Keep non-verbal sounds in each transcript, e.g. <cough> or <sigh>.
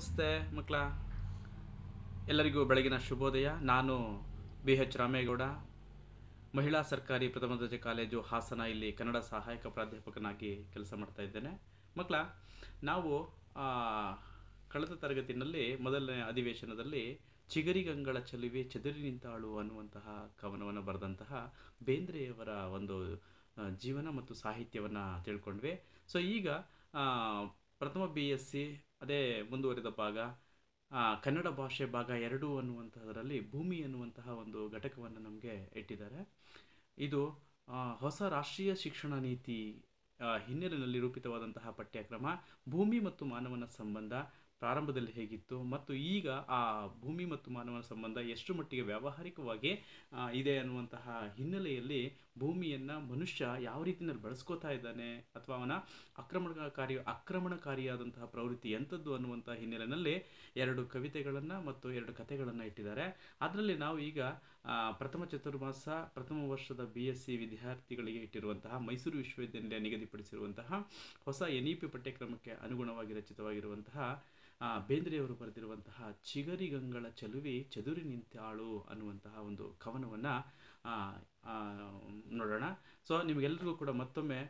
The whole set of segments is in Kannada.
ನಮಸ್ತೆ ಮಕ್ಕಳ ಎಲ್ಲರಿಗೂ ಬೆಳಗಿನ ಶುಭೋದಯ ನಾನು ಬಿ ಎಚ್ ರಾಮೇಗೌಡ ಮಹಿಳಾ ಸರ್ಕಾರಿ ಪ್ರಥಮ ದರ್ಜೆ ಕಾಲೇಜು ಹಾಸನ ಇಲ್ಲಿ ಕನ್ನಡ ಸಹಾಯಕ ಪ್ರಾಧ್ಯಾಪಕನಾಗಿ ಕೆಲಸ ಮಾಡ್ತಾ ಇದ್ದೇನೆ ಮಕ್ಕಳ ನಾವು ಕಳೆದ ತರಗತಿನಲ್ಲಿ ಮೊದಲನೇ ಅಧಿವೇಶನದಲ್ಲಿ ಚಿಗರಿಗಂಗಳ ಚಲುವೆ ಚದುರಿ ನಿಂತಾಳು ಅನ್ನುವಂತಹ ಕವನವನ್ನು ಬರೆದಂತಹ ಬೇಂದ್ರೆಯವರ ಒಂದು ಜೀವನ ಮತ್ತು ಸಾಹಿತ್ಯವನ್ನು ತಿಳ್ಕೊಂಡ್ವಿ ಸೊ ಈಗ ಪ್ರಥಮ ಬಿ ಎಸ್ ಸಿ ಅದೇ ಮುಂದುವರಿದ ಭಾಗ ಕನ್ನಡ ಭಾಷೆ ಭಾಗ ಎರಡು ಅನ್ನುವಂಥದ್ರಲ್ಲಿ ಭೂಮಿ ಎನ್ನುವಂತಹ ಒಂದು ಘಟಕವನ್ನು ನಮಗೆ ಇಟ್ಟಿದ್ದಾರೆ ಇದು ಹೊಸ ರಾಷ್ಟ್ರೀಯ ಶಿಕ್ಷಣ ನೀತಿ ಹಿನ್ನೆಲೆಯಲ್ಲಿ ರೂಪಿತವಾದಂತಹ ಪಠ್ಯಕ್ರಮ ಭೂಮಿ ಮತ್ತು ಮಾನವನ ಸಂಬಂಧ ಪ್ರಾರಂಭದಲ್ಲಿ ಹೇಗಿತ್ತು ಮತ್ತು ಈಗ ಆ ಭೂಮಿ ಮತ್ತು ಮಾನವನ ಸಂಬಂಧ ಎಷ್ಟು ಮಟ್ಟಿಗೆ ವ್ಯಾವಹಾರಿಕವಾಗಿ ಇದೆ ಅನ್ನುವಂತಹ ಹಿನ್ನೆಲೆಯಲ್ಲಿ ಭೂಮಿಯನ್ನು ಮನುಷ್ಯ ಯಾವ ರೀತಿಯಲ್ಲಿ ಬಳಸ್ಕೋತಾ ಇದ್ದಾನೆ ಅಥವಾ ಅವನ ಆಕ್ರಮಣಕಾರಿ ಆಕ್ರಮಣಕಾರಿಯಾದಂತಹ ಪ್ರವೃತ್ತಿ ಎಂಥದ್ದು ಅನ್ನುವಂಥ ಹಿನ್ನೆಲೆಯಲ್ಲಿ ಎರಡು ಕವಿತೆಗಳನ್ನು ಮತ್ತು ಎರಡು ಕಥೆಗಳನ್ನು ಇಟ್ಟಿದ್ದಾರೆ ಅದರಲ್ಲಿ ನಾವು ಈಗ ಪ್ರಥಮ ಚತುರ್ಮಾಸ ಪ್ರಥಮ ವರ್ಷದ ಬಿ ಎಸ್ ಸಿ ವಿದ್ಯಾರ್ಥಿಗಳಿಗೆ ಇಟ್ಟಿರುವಂತಹ ಮೈಸೂರು ವಿಶ್ವವಿದ್ಯಾನಿಲಯ ನಿಗದಿಪಡಿಸಿರುವಂತಹ ಹೊಸ ಎನ್ ಇ ಪಿ ಪಠ್ಯಕ್ರಮಕ್ಕೆ ಅನುಗುಣವಾಗಿ ರಚಿತವಾಗಿರುವಂತಹ ಬೇಂದ್ರೆಯವರು ಬರೆದಿರುವಂತಹ ಚಿಗರಿಗಂಗಳ ಚಲುವೆ ಚದುರಿ ನಿಂತಾಳು ಅನ್ನುವಂತಹ ಒಂದು ಕವನವನ್ನು ನೋಡೋಣ ಸೊ ನಿಮಗೆಲ್ಲರಿಗೂ ಕೂಡ ಮತ್ತೊಮ್ಮೆ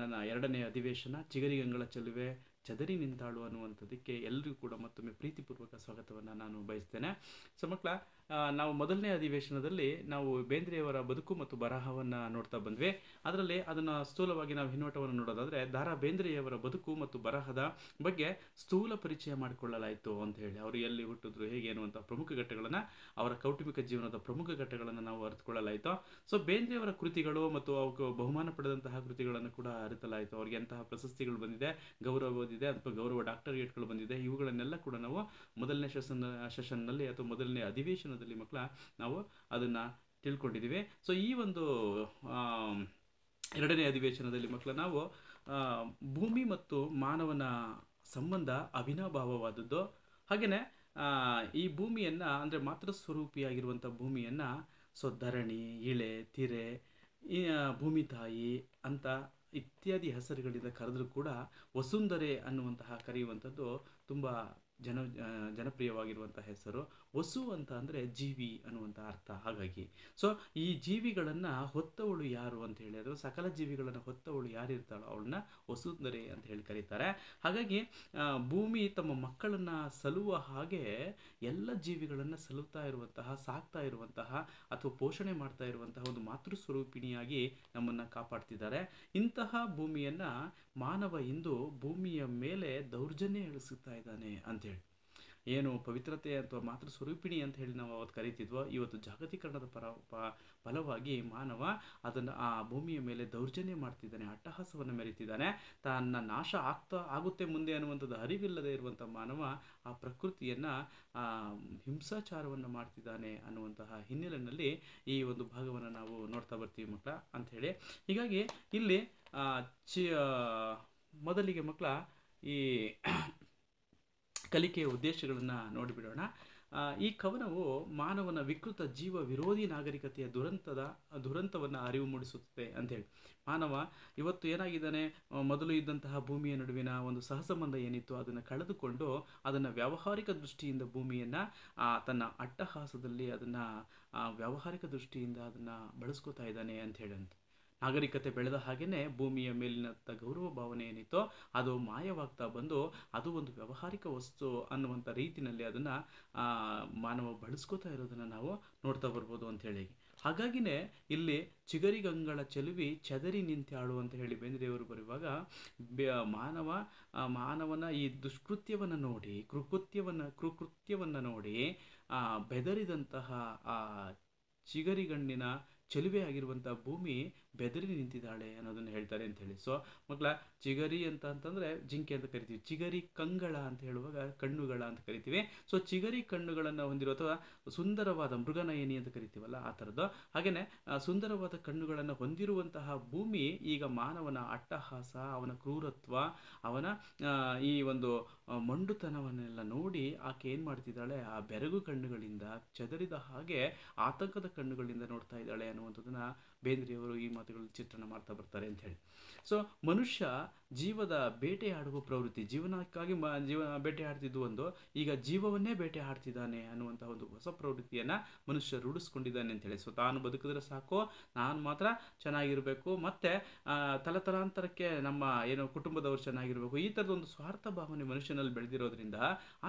ನನ್ನ ಎರಡನೇ ಅಧಿವೇಶನ ಚಿಗರಿಗಂಗಳ ಚಲುವೆ ಚದರಿ ನಿಂತಾಳು ಅನ್ನುವಂಥದ್ದಕ್ಕೆ ಎಲ್ಲರಿಗೂ ಕೂಡ ಮತ್ತೊಮ್ಮೆ ಪ್ರೀತಿಪೂರ್ವಕ ಸ್ವಾಗತವನ್ನು ನಾನು ಬಯಸ್ತೇನೆ ಸೊ ಮಕ್ಕಳ ನಾವು ಮೊದಲನೇ ಅಧಿವೇಶನದಲ್ಲಿ ನಾವು ಬೇಂದ್ರೆಯವರ ಬದುಕು ಮತ್ತು ಬರಹವನ್ನು ನೋಡ್ತಾ ಬಂದ್ವಿ ಅದರಲ್ಲಿ ಅದನ್ನು ಸ್ಥೂಲವಾಗಿ ನಾವು ಹಿನ್ನೋಟವನ್ನು ನೋಡೋದಾದರೆ ದಾರಾ ಬೇಂದ್ರೆಯವರ ಬದುಕು ಮತ್ತು ಬರಹದ ಬಗ್ಗೆ ಸ್ಥೂಲ ಪರಿಚಯ ಮಾಡಿಕೊಳ್ಳಲಾಯಿತು ಅಂತ ಹೇಳಿ ಅವರು ಎಲ್ಲಿ ಹುಟ್ಟಿದ್ರು ಹೇಗೆ ಅನ್ನುವಂಥ ಪ್ರಮುಖ ಘಟ್ಟಗಳನ್ನು ಅವರ ಕೌಟುಂಬಿಕ ಜೀವನದ ಪ್ರಮುಖ ಘಟ್ಟಗಳನ್ನು ನಾವು ಅರಿತುಕೊಳ್ಳಲಾಯಿತು ಸೊ ಬೇಂದ್ರೆಯವರ ಕೃತಿಗಳು ಮತ್ತು ಅವಕ್ಕೆ ಬಹುಮಾನ ಪಡೆದಂತಹ ಕೃತಿಗಳನ್ನು ಕೂಡ ಅರಿತಲಾಯಿತು ಅವರಿಗೆ ಎಂತಹ ಪ್ರಶಸ್ತಿಗಳು ಬಂದಿದೆ ಗೌರವ ಬಂದಿದೆ ಅಥವಾ ಗೌರವ ಡಾಕ್ಟರೇಟ್ಗಳು ಬಂದಿದೆ ಇವುಗಳನ್ನೆಲ್ಲ ಕೂಡ ನಾವು ಮೊದಲನೇ ಸೆಷನ್ ಸೆಷನ್ನಲ್ಲಿ ಅಥವಾ ಮೊದಲನೇ ಅಧಿವೇಶನ ಮಕ್ಕಳ ನಾವು ಅದನ್ನು ತಿಳ್ಕೊಂಡಿದ್ದೀವಿ ಸೊ ಈ ಒಂದು ಎರಡನೇ ಅಧಿವೇಶನದಲ್ಲಿ ಮಕ್ಕಳ ನಾವು ಭೂಮಿ ಮತ್ತು ಮಾನವನ ಸಂಬಂಧ ಅವಿನಾಭಾವವಾದದ್ದು ಹಾಗೆಯೇ ಈ ಭೂಮಿಯನ್ನ ಅಂದರೆ ಮಾತೃ ಸ್ವರೂಪಿಯಾಗಿರುವಂಥ ಭೂಮಿಯನ್ನು ಸೊ ಧರಣಿ ಇಳೆ ತಿರೆ ಭೂಮಿ ತಾಯಿ ಅಂತ ಇತ್ಯಾದಿ ಹೆಸರುಗಳಿಂದ ಕರೆದರೂ ಕೂಡ ವಸುಂಧರೆ ಅನ್ನುವಂತಹ ಕರೆಯುವಂಥದ್ದು ತುಂಬ ಜನ ಜನಪ್ರಿಯವಾಗಿರುವಂಥ ಹೆಸರು ವಸು ಅಂತ ಅಂದರೆ ಜೀವಿ ಅನ್ನುವಂಥ ಅರ್ಥ ಹಾಗಾಗಿ ಸೊ ಈ ಜೀವಿಗಳನ್ನು ಹೊತ್ತವಳು ಯಾರು ಅಂತ ಹೇಳಿದ್ರು ಸಕಲ ಜೀವಿಗಳನ್ನು ಹೊತ್ತವಳು ಯಾರಿರ್ತಾಳೋ ಅವಳನ್ನ ವಸುಂಧರೆ ಅಂತ ಹೇಳಿ ಕರೀತಾರೆ ಹಾಗಾಗಿ ಭೂಮಿ ತಮ್ಮ ಮಕ್ಕಳನ್ನು ಸಲುವ ಹಾಗೆ ಎಲ್ಲ ಜೀವಿಗಳನ್ನು ಸಲುತ್ತಾ ಇರುವಂತಹ ಸಾಕ್ತಾ ಇರುವಂತಹ ಅಥವಾ ಪೋಷಣೆ ಮಾಡ್ತಾ ಇರುವಂತಹ ಒಂದು ಮಾತೃ ಸ್ವರೂಪಿಣಿಯಾಗಿ ನಮ್ಮನ್ನು ಕಾಪಾಡ್ತಿದ್ದಾರೆ ಇಂತಹ ಭೂಮಿಯನ್ನು ಮಾನವ ಇಂದು ಭೂಮಿಯ ಮೇಲೆ ದೌರ್ಜನ್ಯ ಎಳಿಸುತ್ತಾ ಇದ್ದಾನೆ ಅಂತೇಳಿ ಏನು ಪವಿತ್ರತೆ ಅಥವಾ ಮಾತೃ ಸ್ವರೂಪಿಣಿ ಅಂತ ಹೇಳಿ ನಾವು ಅವತ್ತು ಕರಿತಿದ್ವೋ ಇವತ್ತು ಜಾಗತೀಕರಣದ ಪರ ಫಲವಾಗಿ ಮಾನವ ಅದನ್ನು ಆ ಭೂಮಿಯ ಮೇಲೆ ದೌರ್ಜನ್ಯ ಮಾಡ್ತಿದ್ದಾನೆ ಅಟ್ಟಹಾಸವನ್ನು ಮೆರೀತಿದ್ದಾನೆ ತನ್ನ ನಾಶ ಆಗ್ತಾ ಆಗುತ್ತೆ ಮುಂದೆ ಅನ್ನುವಂಥದ್ದು ಅರಿವಿಲ್ಲದೆ ಇರುವಂಥ ಮಾನವ ಆ ಪ್ರಕೃತಿಯನ್ನು ಹಿಂಸಾಚಾರವನ್ನು ಮಾಡ್ತಿದ್ದಾನೆ ಅನ್ನುವಂತಹ ಹಿನ್ನೆಲೆಯಲ್ಲಿ ಈ ಒಂದು ಭಾಗವನ್ನು ನಾವು ನೋಡ್ತಾ ಬರ್ತೀವಿ ಮಕ್ಕಳ ಅಂಥೇಳಿ ಹೀಗಾಗಿ ಇಲ್ಲಿ ಚಿ ಮೊದಲಿಗೆ ಮಕ್ಕಳ ಈ ಕಲಿಕೆಯ ಉದ್ದೇಶಗಳನ್ನು ನೋಡಿಬಿಡೋಣ ಈ ಕವನವು ಮಾನವನ ವಿಕೃತ ಜೀವ ವಿರೋಧಿ ನಾಗರಿಕತೆಯ ದುರಂತದ ದುರಂತವನ್ನು ಅರಿವು ಮೂಡಿಸುತ್ತದೆ ಹೇಳಿ ಮಾನವ ಇವತ್ತು ಏನಾಗಿದ್ದಾನೆ ಮೊದಲು ಇದ್ದಂತಹ ಭೂಮಿಯ ನಡುವಿನ ಒಂದು ಸಹಸಂಬಂಧ ಏನಿತ್ತು ಅದನ್ನು ಕಳೆದುಕೊಂಡು ಅದನ್ನು ವ್ಯಾವಹಾರಿಕ ದೃಷ್ಟಿಯಿಂದ ಭೂಮಿಯನ್ನು ತನ್ನ ಅಟ್ಟಹಾಸದಲ್ಲಿ ಅದನ್ನು ವ್ಯಾವಹಾರಿಕ ದೃಷ್ಟಿಯಿಂದ ಅದನ್ನು ಬಳಸ್ಕೋತಾ ಇದ್ದಾನೆ ಅಂತ ಹೇಳಂತ ನಾಗರಿಕತೆ ಬೆಳೆದ ಹಾಗೆಯೇ ಭೂಮಿಯ ಮೇಲಿನಂಥ ಗೌರವ ಭಾವನೆ ಏನಿತ್ತೋ ಅದು ಮಾಯವಾಗ್ತಾ ಬಂದು ಅದು ಒಂದು ವ್ಯವಹಾರಿಕ ವಸ್ತು ಅನ್ನುವಂಥ ರೀತಿಯಲ್ಲಿ ಅದನ್ನು ಮಾನವ ಬಳಸ್ಕೋತಾ ಇರೋದನ್ನು ನಾವು ನೋಡ್ತಾ ಬರ್ಬೋದು ಹೇಳಿ ಹಾಗಾಗಿನೇ ಇಲ್ಲಿ ಚಿಗರಿಗಂಗಳ ಚೆಲುವಿ ಚದರಿ ನಿಂತ್ಯಾಳು ಅಂತ ಹೇಳಿ ಬೇಂದ್ರೆಯವರು ಬರೆಯುವಾಗ ಮಾನವ ಮಾನವನ ಈ ದುಷ್ಕೃತ್ಯವನ್ನು ನೋಡಿ ಕೃಕೃತ್ಯವನ್ನು ಕೃಕೃತ್ಯವನ್ನು ನೋಡಿ ಬೆದರಿದಂತಹ ಆ ಚಿಗರಿಗಣ್ಣಿನ ಚೆಲುವೆ ಆಗಿರುವಂಥ ಭೂಮಿ ಬೆದರಿ ನಿಂತಿದ್ದಾಳೆ ಅನ್ನೋದನ್ನು ಹೇಳ್ತಾರೆ ಅಂತ ಹೇಳಿ ಸೊ ಮಕ್ಕಳ ಚಿಗರಿ ಅಂತ ಅಂತಂದರೆ ಜಿಂಕೆ ಅಂತ ಕರಿತೀವಿ ಚಿಗರಿ ಕಂಗಳ ಅಂತ ಹೇಳುವಾಗ ಕಣ್ಣುಗಳ ಅಂತ ಕರಿತೀವಿ ಸೊ ಚಿಗರಿ ಕಣ್ಣುಗಳನ್ನು ಹೊಂದಿರುವ ಅಥವಾ ಸುಂದರವಾದ ಮೃಗನಯನಿ ಅಂತ ಕರಿತೀವಲ್ಲ ಆ ಥರದ್ದು ಹಾಗೆಯೇ ಸುಂದರವಾದ ಕಣ್ಣುಗಳನ್ನು ಹೊಂದಿರುವಂತಹ ಭೂಮಿ ಈಗ ಮಾನವನ ಅಟ್ಟಹಾಸ ಅವನ ಕ್ರೂರತ್ವ ಅವನ ಈ ಒಂದು ಮಂಡುತನವನ್ನೆಲ್ಲ ನೋಡಿ ಆಕೆ ಏನು ಮಾಡ್ತಿದ್ದಾಳೆ ಆ ಬೆರಗು ಕಣ್ಣುಗಳಿಂದ ಚದರಿದ ಹಾಗೆ ಆತಂಕದ ಕಣ್ಣುಗಳಿಂದ ನೋಡ್ತಾ ಇದ್ದಾಳೆ ಅನ್ನುವಂಥದ್ದನ್ನು ಬೇಂದ್ರೆಯವರು ಈ ಮಾತುಗಳನ್ನು ಚಿತ್ರಣ ಮಾಡ್ತಾ ಬರ್ತಾರೆ ಅಂತ ಹೇಳಿ ಸೊ ಮನುಷ್ಯ ಜೀವದ ಆಡುವ ಪ್ರವೃತ್ತಿ ಜೀವನಕ್ಕಾಗಿ ಮ ಜೀವನ ಬೇಟೆಯಾಡ್ತಿದ್ದು ಒಂದು ಈಗ ಜೀವವನ್ನೇ ಬೇಟೆ ಆಡ್ತಿದ್ದಾನೆ ಅನ್ನುವಂಥ ಒಂದು ಹೊಸ ಪ್ರವೃತ್ತಿಯನ್ನು ಮನುಷ್ಯ ರೂಢಿಸ್ಕೊಂಡಿದ್ದಾನೆ ಅಂತ ಹೇಳಿ ಸೊ ತಾನು ಬದುಕಿದ್ರೆ ಸಾಕು ನಾನು ಮಾತ್ರ ಚೆನ್ನಾಗಿರಬೇಕು ಮತ್ತು ತಲತಲಾಂತರಕ್ಕೆ ನಮ್ಮ ಏನು ಕುಟುಂಬದವರು ಚೆನ್ನಾಗಿರಬೇಕು ಈ ಥರದ ಒಂದು ಸ್ವಾರ್ಥ ಭಾವನೆ ಮನುಷ್ಯನಲ್ಲಿ ಬೆಳೆದಿರೋದ್ರಿಂದ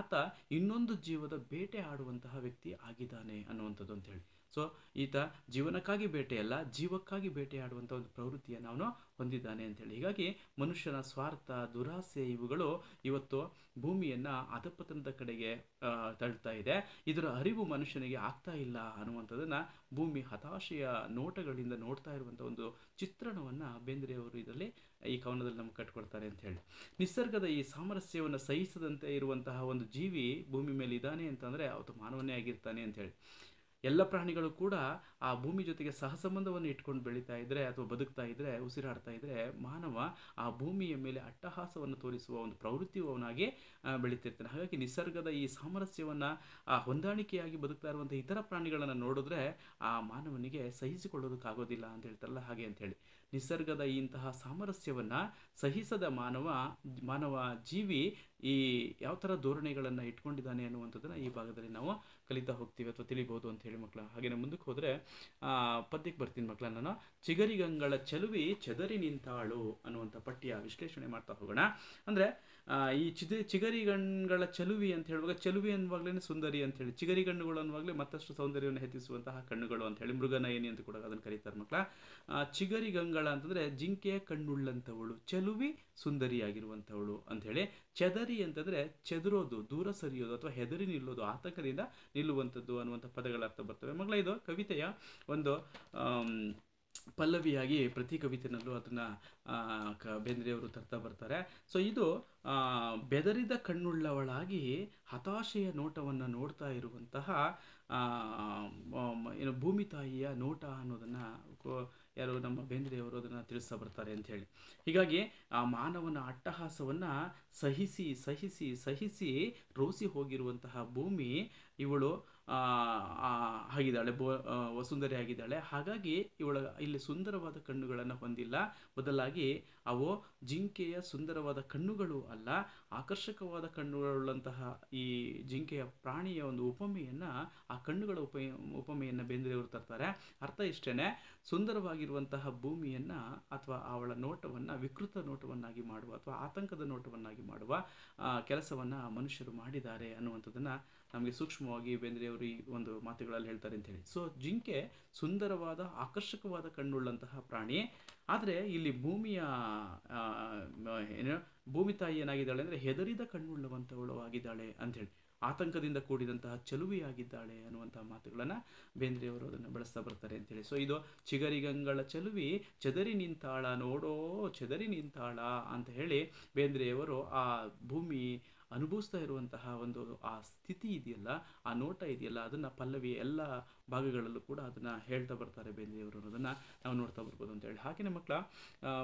ಆತ ಇನ್ನೊಂದು ಜೀವದ ಬೇಟೆ ಆಡುವಂತಹ ವ್ಯಕ್ತಿ ಆಗಿದ್ದಾನೆ ಅನ್ನುವಂಥದ್ದು ಅಂತ ಹೇಳಿ ಸೊ ಈತ ಜೀವನಕ್ಕಾಗಿ ಬೇಟೆಯಲ್ಲ ಜೀವಕ್ಕಾಗಿ ಬೇಟೆಯಾಡುವಂಥ ಒಂದು ಪ್ರವೃತ್ತಿಯನ್ನು ಅವನು ಹೊಂದಿದ್ದಾನೆ ಅಂತೇಳಿ ಹೀಗಾಗಿ ಮನುಷ್ಯನ ಸ್ವಾರ್ಥ ದುರಾಸೆ ಇವುಗಳು ಇವತ್ತು ಭೂಮಿಯನ್ನು ಅಧಪತನದ ಕಡೆಗೆ ತಳ್ತಾ ಇದೆ ಇದರ ಅರಿವು ಮನುಷ್ಯನಿಗೆ ಆಗ್ತಾ ಇಲ್ಲ ಅನ್ನುವಂಥದ್ದನ್ನು ಭೂಮಿ ಹತಾಶೆಯ ನೋಟಗಳಿಂದ ನೋಡ್ತಾ ಇರುವಂಥ ಒಂದು ಚಿತ್ರಣವನ್ನು ಬೇಂದ್ರೆಯವರು ಇದರಲ್ಲಿ ಈ ಕವನದಲ್ಲಿ ನಮ್ಗೆ ಕಟ್ಕೊಡ್ತಾರೆ ಅಂತ ಹೇಳಿ ನಿಸರ್ಗದ ಈ ಸಾಮರಸ್ಯವನ್ನು ಸಹಿಸದಂತೆ ಇರುವಂತಹ ಒಂದು ಜೀವಿ ಭೂಮಿ ಮೇಲೆ ಇದ್ದಾನೆ ಅಂತಂದರೆ ಅವತ್ತು ಮಾನವನೇ ಆಗಿರ್ತಾನೆ ಅಂತ ಹೇಳಿ ಎಲ್ಲ ಪ್ರಾಣಿಗಳು ಕೂಡ ಆ ಭೂಮಿ ಜೊತೆಗೆ ಸಹಸಂಬಂಧವನ್ನು ಇಟ್ಕೊಂಡು ಬೆಳೀತಾ ಇದ್ರೆ ಅಥವಾ ಬದುಕ್ತಾ ಇದ್ರೆ ಉಸಿರಾಡ್ತಾ ಇದ್ರೆ ಮಾನವ ಆ ಭೂಮಿಯ ಮೇಲೆ ಅಟ್ಟಹಾಸವನ್ನು ತೋರಿಸುವ ಒಂದು ಪ್ರವೃತ್ತಿಯವನಾಗಿ ಅವನಾಗಿ ಬೆಳೀತಿರ್ತಾನೆ ಹಾಗಾಗಿ ನಿಸರ್ಗದ ಈ ಸಾಮರಸ್ಯವನ್ನ ಆ ಹೊಂದಾಣಿಕೆಯಾಗಿ ಬದುಕ್ತಾ ಇರುವಂತಹ ಇತರ ಪ್ರಾಣಿಗಳನ್ನು ನೋಡಿದ್ರೆ ಆ ಮಾನವನಿಗೆ ಸಹಿಸಿಕೊಳ್ಳೋದಕ್ಕಾಗೋದಿಲ್ಲ ಅಂತ ಹೇಳ್ತಾರಲ್ಲ ಹಾಗೆ ಅಂತ ಹೇಳಿ ನಿಸರ್ಗದ ಇಂತಹ ಸಾಮರಸ್ಯವನ್ನ ಸಹಿಸದ ಮಾನವ ಮಾನವ ಜೀವಿ ಈ ಯಾವ ಥರ ಧೋರಣೆಗಳನ್ನು ಇಟ್ಕೊಂಡಿದ್ದಾನೆ ಅನ್ನುವಂಥದ್ದನ್ನು ಈ ಭಾಗದಲ್ಲಿ ನಾವು ಕಲಿತಾ ಹೋಗ್ತೀವಿ ಅಥವಾ ತಿಳಿಬೋದು ಅಂತ ಹೇಳಿ ಮಕ್ಕಳ ಹಾಗೆ ಮುಂದಕ್ಕೆ ಹೋದರೆ ಪದ್ಯಕ್ಕೆ ಬರ್ತೀನಿ ಮಕ್ಕಳ ನಾನು ಚಿಗರಿಗಂಗಳ ಚೆಲುವಿ ಚದರಿ ನಿಂತಾಳು ಅನ್ನುವಂಥ ಪಟ್ಟಿಯ ವಿಶ್ಲೇಷಣೆ ಮಾಡ್ತಾ ಹೋಗೋಣ ಅಂದರೆ ಈ ಚಿಗರಿ ಚಿಗರಿಗಣ್ಗಳ ಚಲುವಿ ಅಂತ ಹೇಳುವಾಗ ಚಲುವಿ ಅನ್ನುವಾಗಲೇ ಸುಂದರಿ ಅಂತ ಹೇಳಿ ಚಿಗರಿ ಗಣ್ಣುಗಳು ಅನ್ನುವಾಗಲೇ ಮತ್ತಷ್ಟು ಸೌಂದರ್ಯವನ್ನು ಹೆಚ್ಚಿಸುವಂತಹ ಕಣ್ಣುಗಳು ಅಂತ ಹೇಳಿ ಮೃಗನಯನಿ ಅಂತ ಕೂಡ ಅದನ್ನು ಕರೀತಾರೆ ಮಕ್ಕಳ ಚಿಗರಿ ಗಂಗಳ ಅಂತಂದರೆ ಜಿಂಕೆಯ ಕಣ್ಣುಳ್ಳಂಥವಳು ಚಲುವಿ ಸುಂದರಿಯಾಗಿರುವಂಥವಳು ಅಂಥೇಳಿ ಚದರಿ ಅಂತಂದರೆ ಚದುರೋದು ದೂರ ಸರಿಯೋದು ಅಥವಾ ಹೆದರಿ ನಿಲ್ಲೋದು ಆತಂಕದಿಂದ ನಿಲ್ಲುವಂಥದ್ದು ಅನ್ನುವಂಥ ಪದಗಳ ಅರ್ಥ ಬರ್ತವೆ ಮಗಳ ಇದು ಕವಿತೆಯ ಒಂದು ಪಲ್ಲವಿಯಾಗಿ ಪ್ರತಿ ಕವಿತೆನಲ್ಲೂ ಅದನ್ನು ಕ ಬೇಂದ್ರೆಯವರು ತರ್ತಾ ಬರ್ತಾರೆ ಸೊ ಇದು ಬೆದರಿದ ಕಣ್ಣುಳ್ಳವಳಾಗಿ ಹತಾಶೆಯ ನೋಟವನ್ನು ನೋಡ್ತಾ ಇರುವಂತಹ ಏನು ಭೂಮಿ ತಾಯಿಯ ನೋಟ ಅನ್ನೋದನ್ನು ಯಾರು ನಮ್ಮ ಬೇಂದ್ರೆಯವರು ಅದನ್ನು ತಿಳಿಸ್ತಾ ಬರ್ತಾರೆ ಅಂತ ಹೇಳಿ ಹೀಗಾಗಿ ಆ ಮಾನವನ ಅಟ್ಟಹಾಸವನ್ನು ಸಹಿಸಿ ಸಹಿಸಿ ಸಹಿಸಿ ರೋಸಿ ಹೋಗಿರುವಂತಹ ಭೂಮಿ ಇವಳು ಆಗಿದ್ದಾಳೆ ಬೋ ವಸುಂದರಿ ಆಗಿದ್ದಾಳೆ ಹಾಗಾಗಿ ಇವಳ ಇಲ್ಲಿ ಸುಂದರವಾದ ಕಣ್ಣುಗಳನ್ನು ಹೊಂದಿಲ್ಲ ಬದಲಾಗಿ ಅವು ಜಿಂಕೆಯ ಸುಂದರವಾದ ಕಣ್ಣುಗಳು ಅಲ್ಲ ಆಕರ್ಷಕವಾದ ಕಣ್ಣುಗಳುಳ್ಳಂತಹ ಈ ಜಿಂಕೆಯ ಪ್ರಾಣಿಯ ಒಂದು ಉಪಮೆಯನ್ನು ಆ ಕಣ್ಣುಗಳ ಉಪ ಉಪಮೆಯನ್ನು ಬೇಂದ್ರೆಯವರು ತರ್ತಾರೆ ಅರ್ಥ ಇಷ್ಟೇ ಸುಂದರವಾಗಿರುವಂತಹ ಭೂಮಿಯನ್ನು ಅಥವಾ ಅವಳ ನೋಟವನ್ನು ವಿಕೃತ ನೋಟವನ್ನಾಗಿ ಮಾಡುವ ಅಥವಾ ಆತಂಕದ ನೋಟವನ್ನಾಗಿ ಮಾಡುವ ಕೆಲಸವನ್ನು ಮನುಷ್ಯರು ಮಾಡಿದ್ದಾರೆ ಅನ್ನುವಂಥದ್ದನ್ನು ನಮಗೆ ಸೂಕ್ಷ್ಮವಾಗಿ ಬೇಂದ್ರೆಯವರು ಈ ಒಂದು ಮಾತುಗಳಲ್ಲಿ ಹೇಳ್ತಾರೆ ಅಂತ ಹೇಳಿ ಸೊ ಜಿಂಕೆ ಸುಂದರವಾದ ಆಕರ್ಷಕವಾದ ಕಣ್ಣುಳ್ಳಂತಹ ಪ್ರಾಣಿ ಆದರೆ ಇಲ್ಲಿ ಭೂಮಿಯ ಏನು ಭೂಮಿ ತಾಯಿ ಏನಾಗಿದ್ದಾಳೆ ಅಂದರೆ ಹೆದರಿದ ಕಣ್ಣುಳ್ಳವಂಥವಳು ಆಗಿದ್ದಾಳೆ ಅಂಥೇಳಿ ಆತಂಕದಿಂದ ಕೂಡಿದಂತಹ ಚಲುವಿಯಾಗಿದ್ದಾಳೆ ಅನ್ನುವಂತಹ ಮಾತುಗಳನ್ನು ಬೇಂದ್ರೆಯವರು ಅದನ್ನು ಬಳಸ್ತಾ ಬರ್ತಾರೆ ಅಂತೇಳಿ ಸೊ ಇದು ಚಿಗರಿಗಂಗಳ ಚಲುವಿ ಚದರಿ ನಿಂತಾಳ ನೋಡೋ ಚದರಿ ನಿಂತಾಳ ಅಂತ ಹೇಳಿ ಬೇಂದ್ರೆಯವರು ಆ ಭೂಮಿ ಅನುಭವಿಸ್ತಾ ಇರುವಂತಹ ಒಂದು ಆ ಸ್ಥಿತಿ ಇದೆಯಲ್ಲ ಆ ನೋಟ ಇದೆಯಲ್ಲ ಅದನ್ನು ಪಲ್ಲವಿ ಎಲ್ಲ ಭಾಗಗಳಲ್ಲೂ ಕೂಡ ಅದನ್ನು ಹೇಳ್ತಾ ಬರ್ತಾರೆ ಬೇಂದ್ರೆಯವರು ಅನ್ನೋದನ್ನು ನಾವು ನೋಡ್ತಾ ಬರ್ಬೋದು ಅಂತೇಳಿ ಹಾಗೆಯೇ ಮಕ್ಕಳ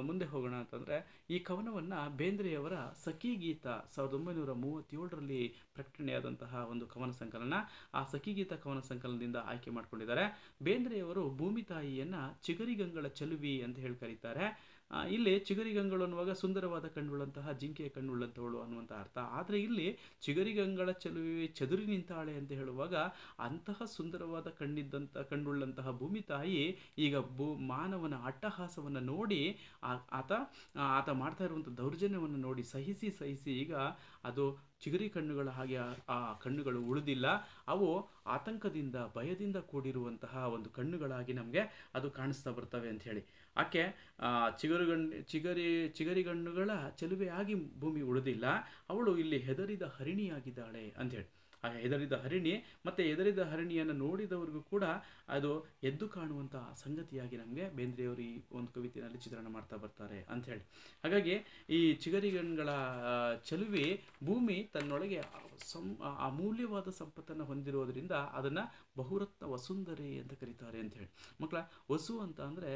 ಮುಂದೆ ಹೋಗೋಣ ಅಂತಂದರೆ ಈ ಕವನವನ್ನು ಬೇಂದ್ರೆಯವರ ಸಖಿ ಗೀತ ಸಾವಿರದ ಒಂಬೈನೂರ ಮೂವತ್ತೇಳರಲ್ಲಿ ಪ್ರಕಟಣೆಯಾದಂತಹ ಒಂದು ಕವನ ಸಂಕಲನ ಆ ಸಖಿಗೀತ ಕವನ ಸಂಕಲನದಿಂದ ಆಯ್ಕೆ ಮಾಡಿಕೊಂಡಿದ್ದಾರೆ ಬೇಂದ್ರೆಯವರು ಭೂಮಿ ತಾಯಿಯನ್ನು ಚಿಗರಿಗಂಗಳ ಚೆಲುವಿ ಅಂತ ಹೇಳಿ ಕರೀತಾರೆ ಇಲ್ಲಿ ಗಂಗಳು ಅನ್ನುವಾಗ ಸುಂದರವಾದ ಕಣ್ಣುಳ್ಳಂತಹ ಜಿಂಕೆಯ ಕಣ್ಣುಳ್ಳಂಥವಳು ಅನ್ನುವಂಥ ಅರ್ಥ ಆದರೆ ಇಲ್ಲಿ ಚಿಗರಿ ಗಂಗಳ ಚೆಲುವೆ ಚದುರಿ ನಿಂತಾಳೆ ಅಂತ ಹೇಳುವಾಗ ಅಂತಹ ಸುಂದರವಾದ ಕಣ್ಣಿದ್ದಂಥ ಕಣ್ಣುಳ್ಳಂತಹ ಭೂಮಿ ತಾಯಿ ಈಗ ಭೂ ಮಾನವನ ಅಟ್ಟಹಾಸವನ್ನು ನೋಡಿ ಆತ ಆತ ಮಾಡ್ತಾ ಇರುವಂಥ ದೌರ್ಜನ್ಯವನ್ನು ನೋಡಿ ಸಹಿಸಿ ಸಹಿಸಿ ಈಗ ಅದು ಚಿಗರಿ ಕಣ್ಣುಗಳ ಹಾಗೆ ಆ ಕಣ್ಣುಗಳು ಉಳಿದಿಲ್ಲ ಅವು ಆತಂಕದಿಂದ ಭಯದಿಂದ ಕೂಡಿರುವಂತಹ ಒಂದು ಕಣ್ಣುಗಳಾಗಿ ನಮಗೆ ಅದು ಕಾಣಿಸ್ತಾ ಬರ್ತವೆ ಅಂತ ಹೇಳಿ ಆಕೆ ಚಿಗರುಗಣ್ಣು ಚಿಗರಿ ಚಿಗರಿಗಣ್ಣುಗಳ ಚೆಲುವೆಯಾಗಿ ಭೂಮಿ ಉಳಿದಿಲ್ಲ ಅವಳು ಇಲ್ಲಿ ಹೆದರಿದ ಹರಿಣಿಯಾಗಿದ್ದಾಳೆ ಹೇಳಿ ಆ ಹೆದರಿದ ಹರಿಣಿ ಮತ್ತು ಹೆದರಿದ ಹರಿಣಿಯನ್ನು ನೋಡಿದವರಿಗೂ ಕೂಡ ಅದು ಎದ್ದು ಕಾಣುವಂಥ ಸಂಗತಿಯಾಗಿ ನಮಗೆ ಬೇಂದ್ರೆಯವರು ಈ ಒಂದು ಕವಿತೆಯಲ್ಲಿ ಚಿತ್ರಣ ಮಾಡ್ತಾ ಬರ್ತಾರೆ ಹೇಳಿ ಹಾಗಾಗಿ ಈ ಚಿಗರಿಗಣ್ಗಳ ಚೆಲುವೆ ಭೂಮಿ ತನ್ನೊಳಗೆ ಸಂ ಅಮೂಲ್ಯವಾದ ಸಂಪತ್ತನ್ನು ಹೊಂದಿರೋದ್ರಿಂದ ಅದನ್ನು ಬಹುರತ್ನ ವಸುಂಧರಿ ಅಂತ ಕರೀತಾರೆ ಹೇಳಿ ಮಕ್ಕಳ ವಸು ಅಂತ ಅಂದರೆ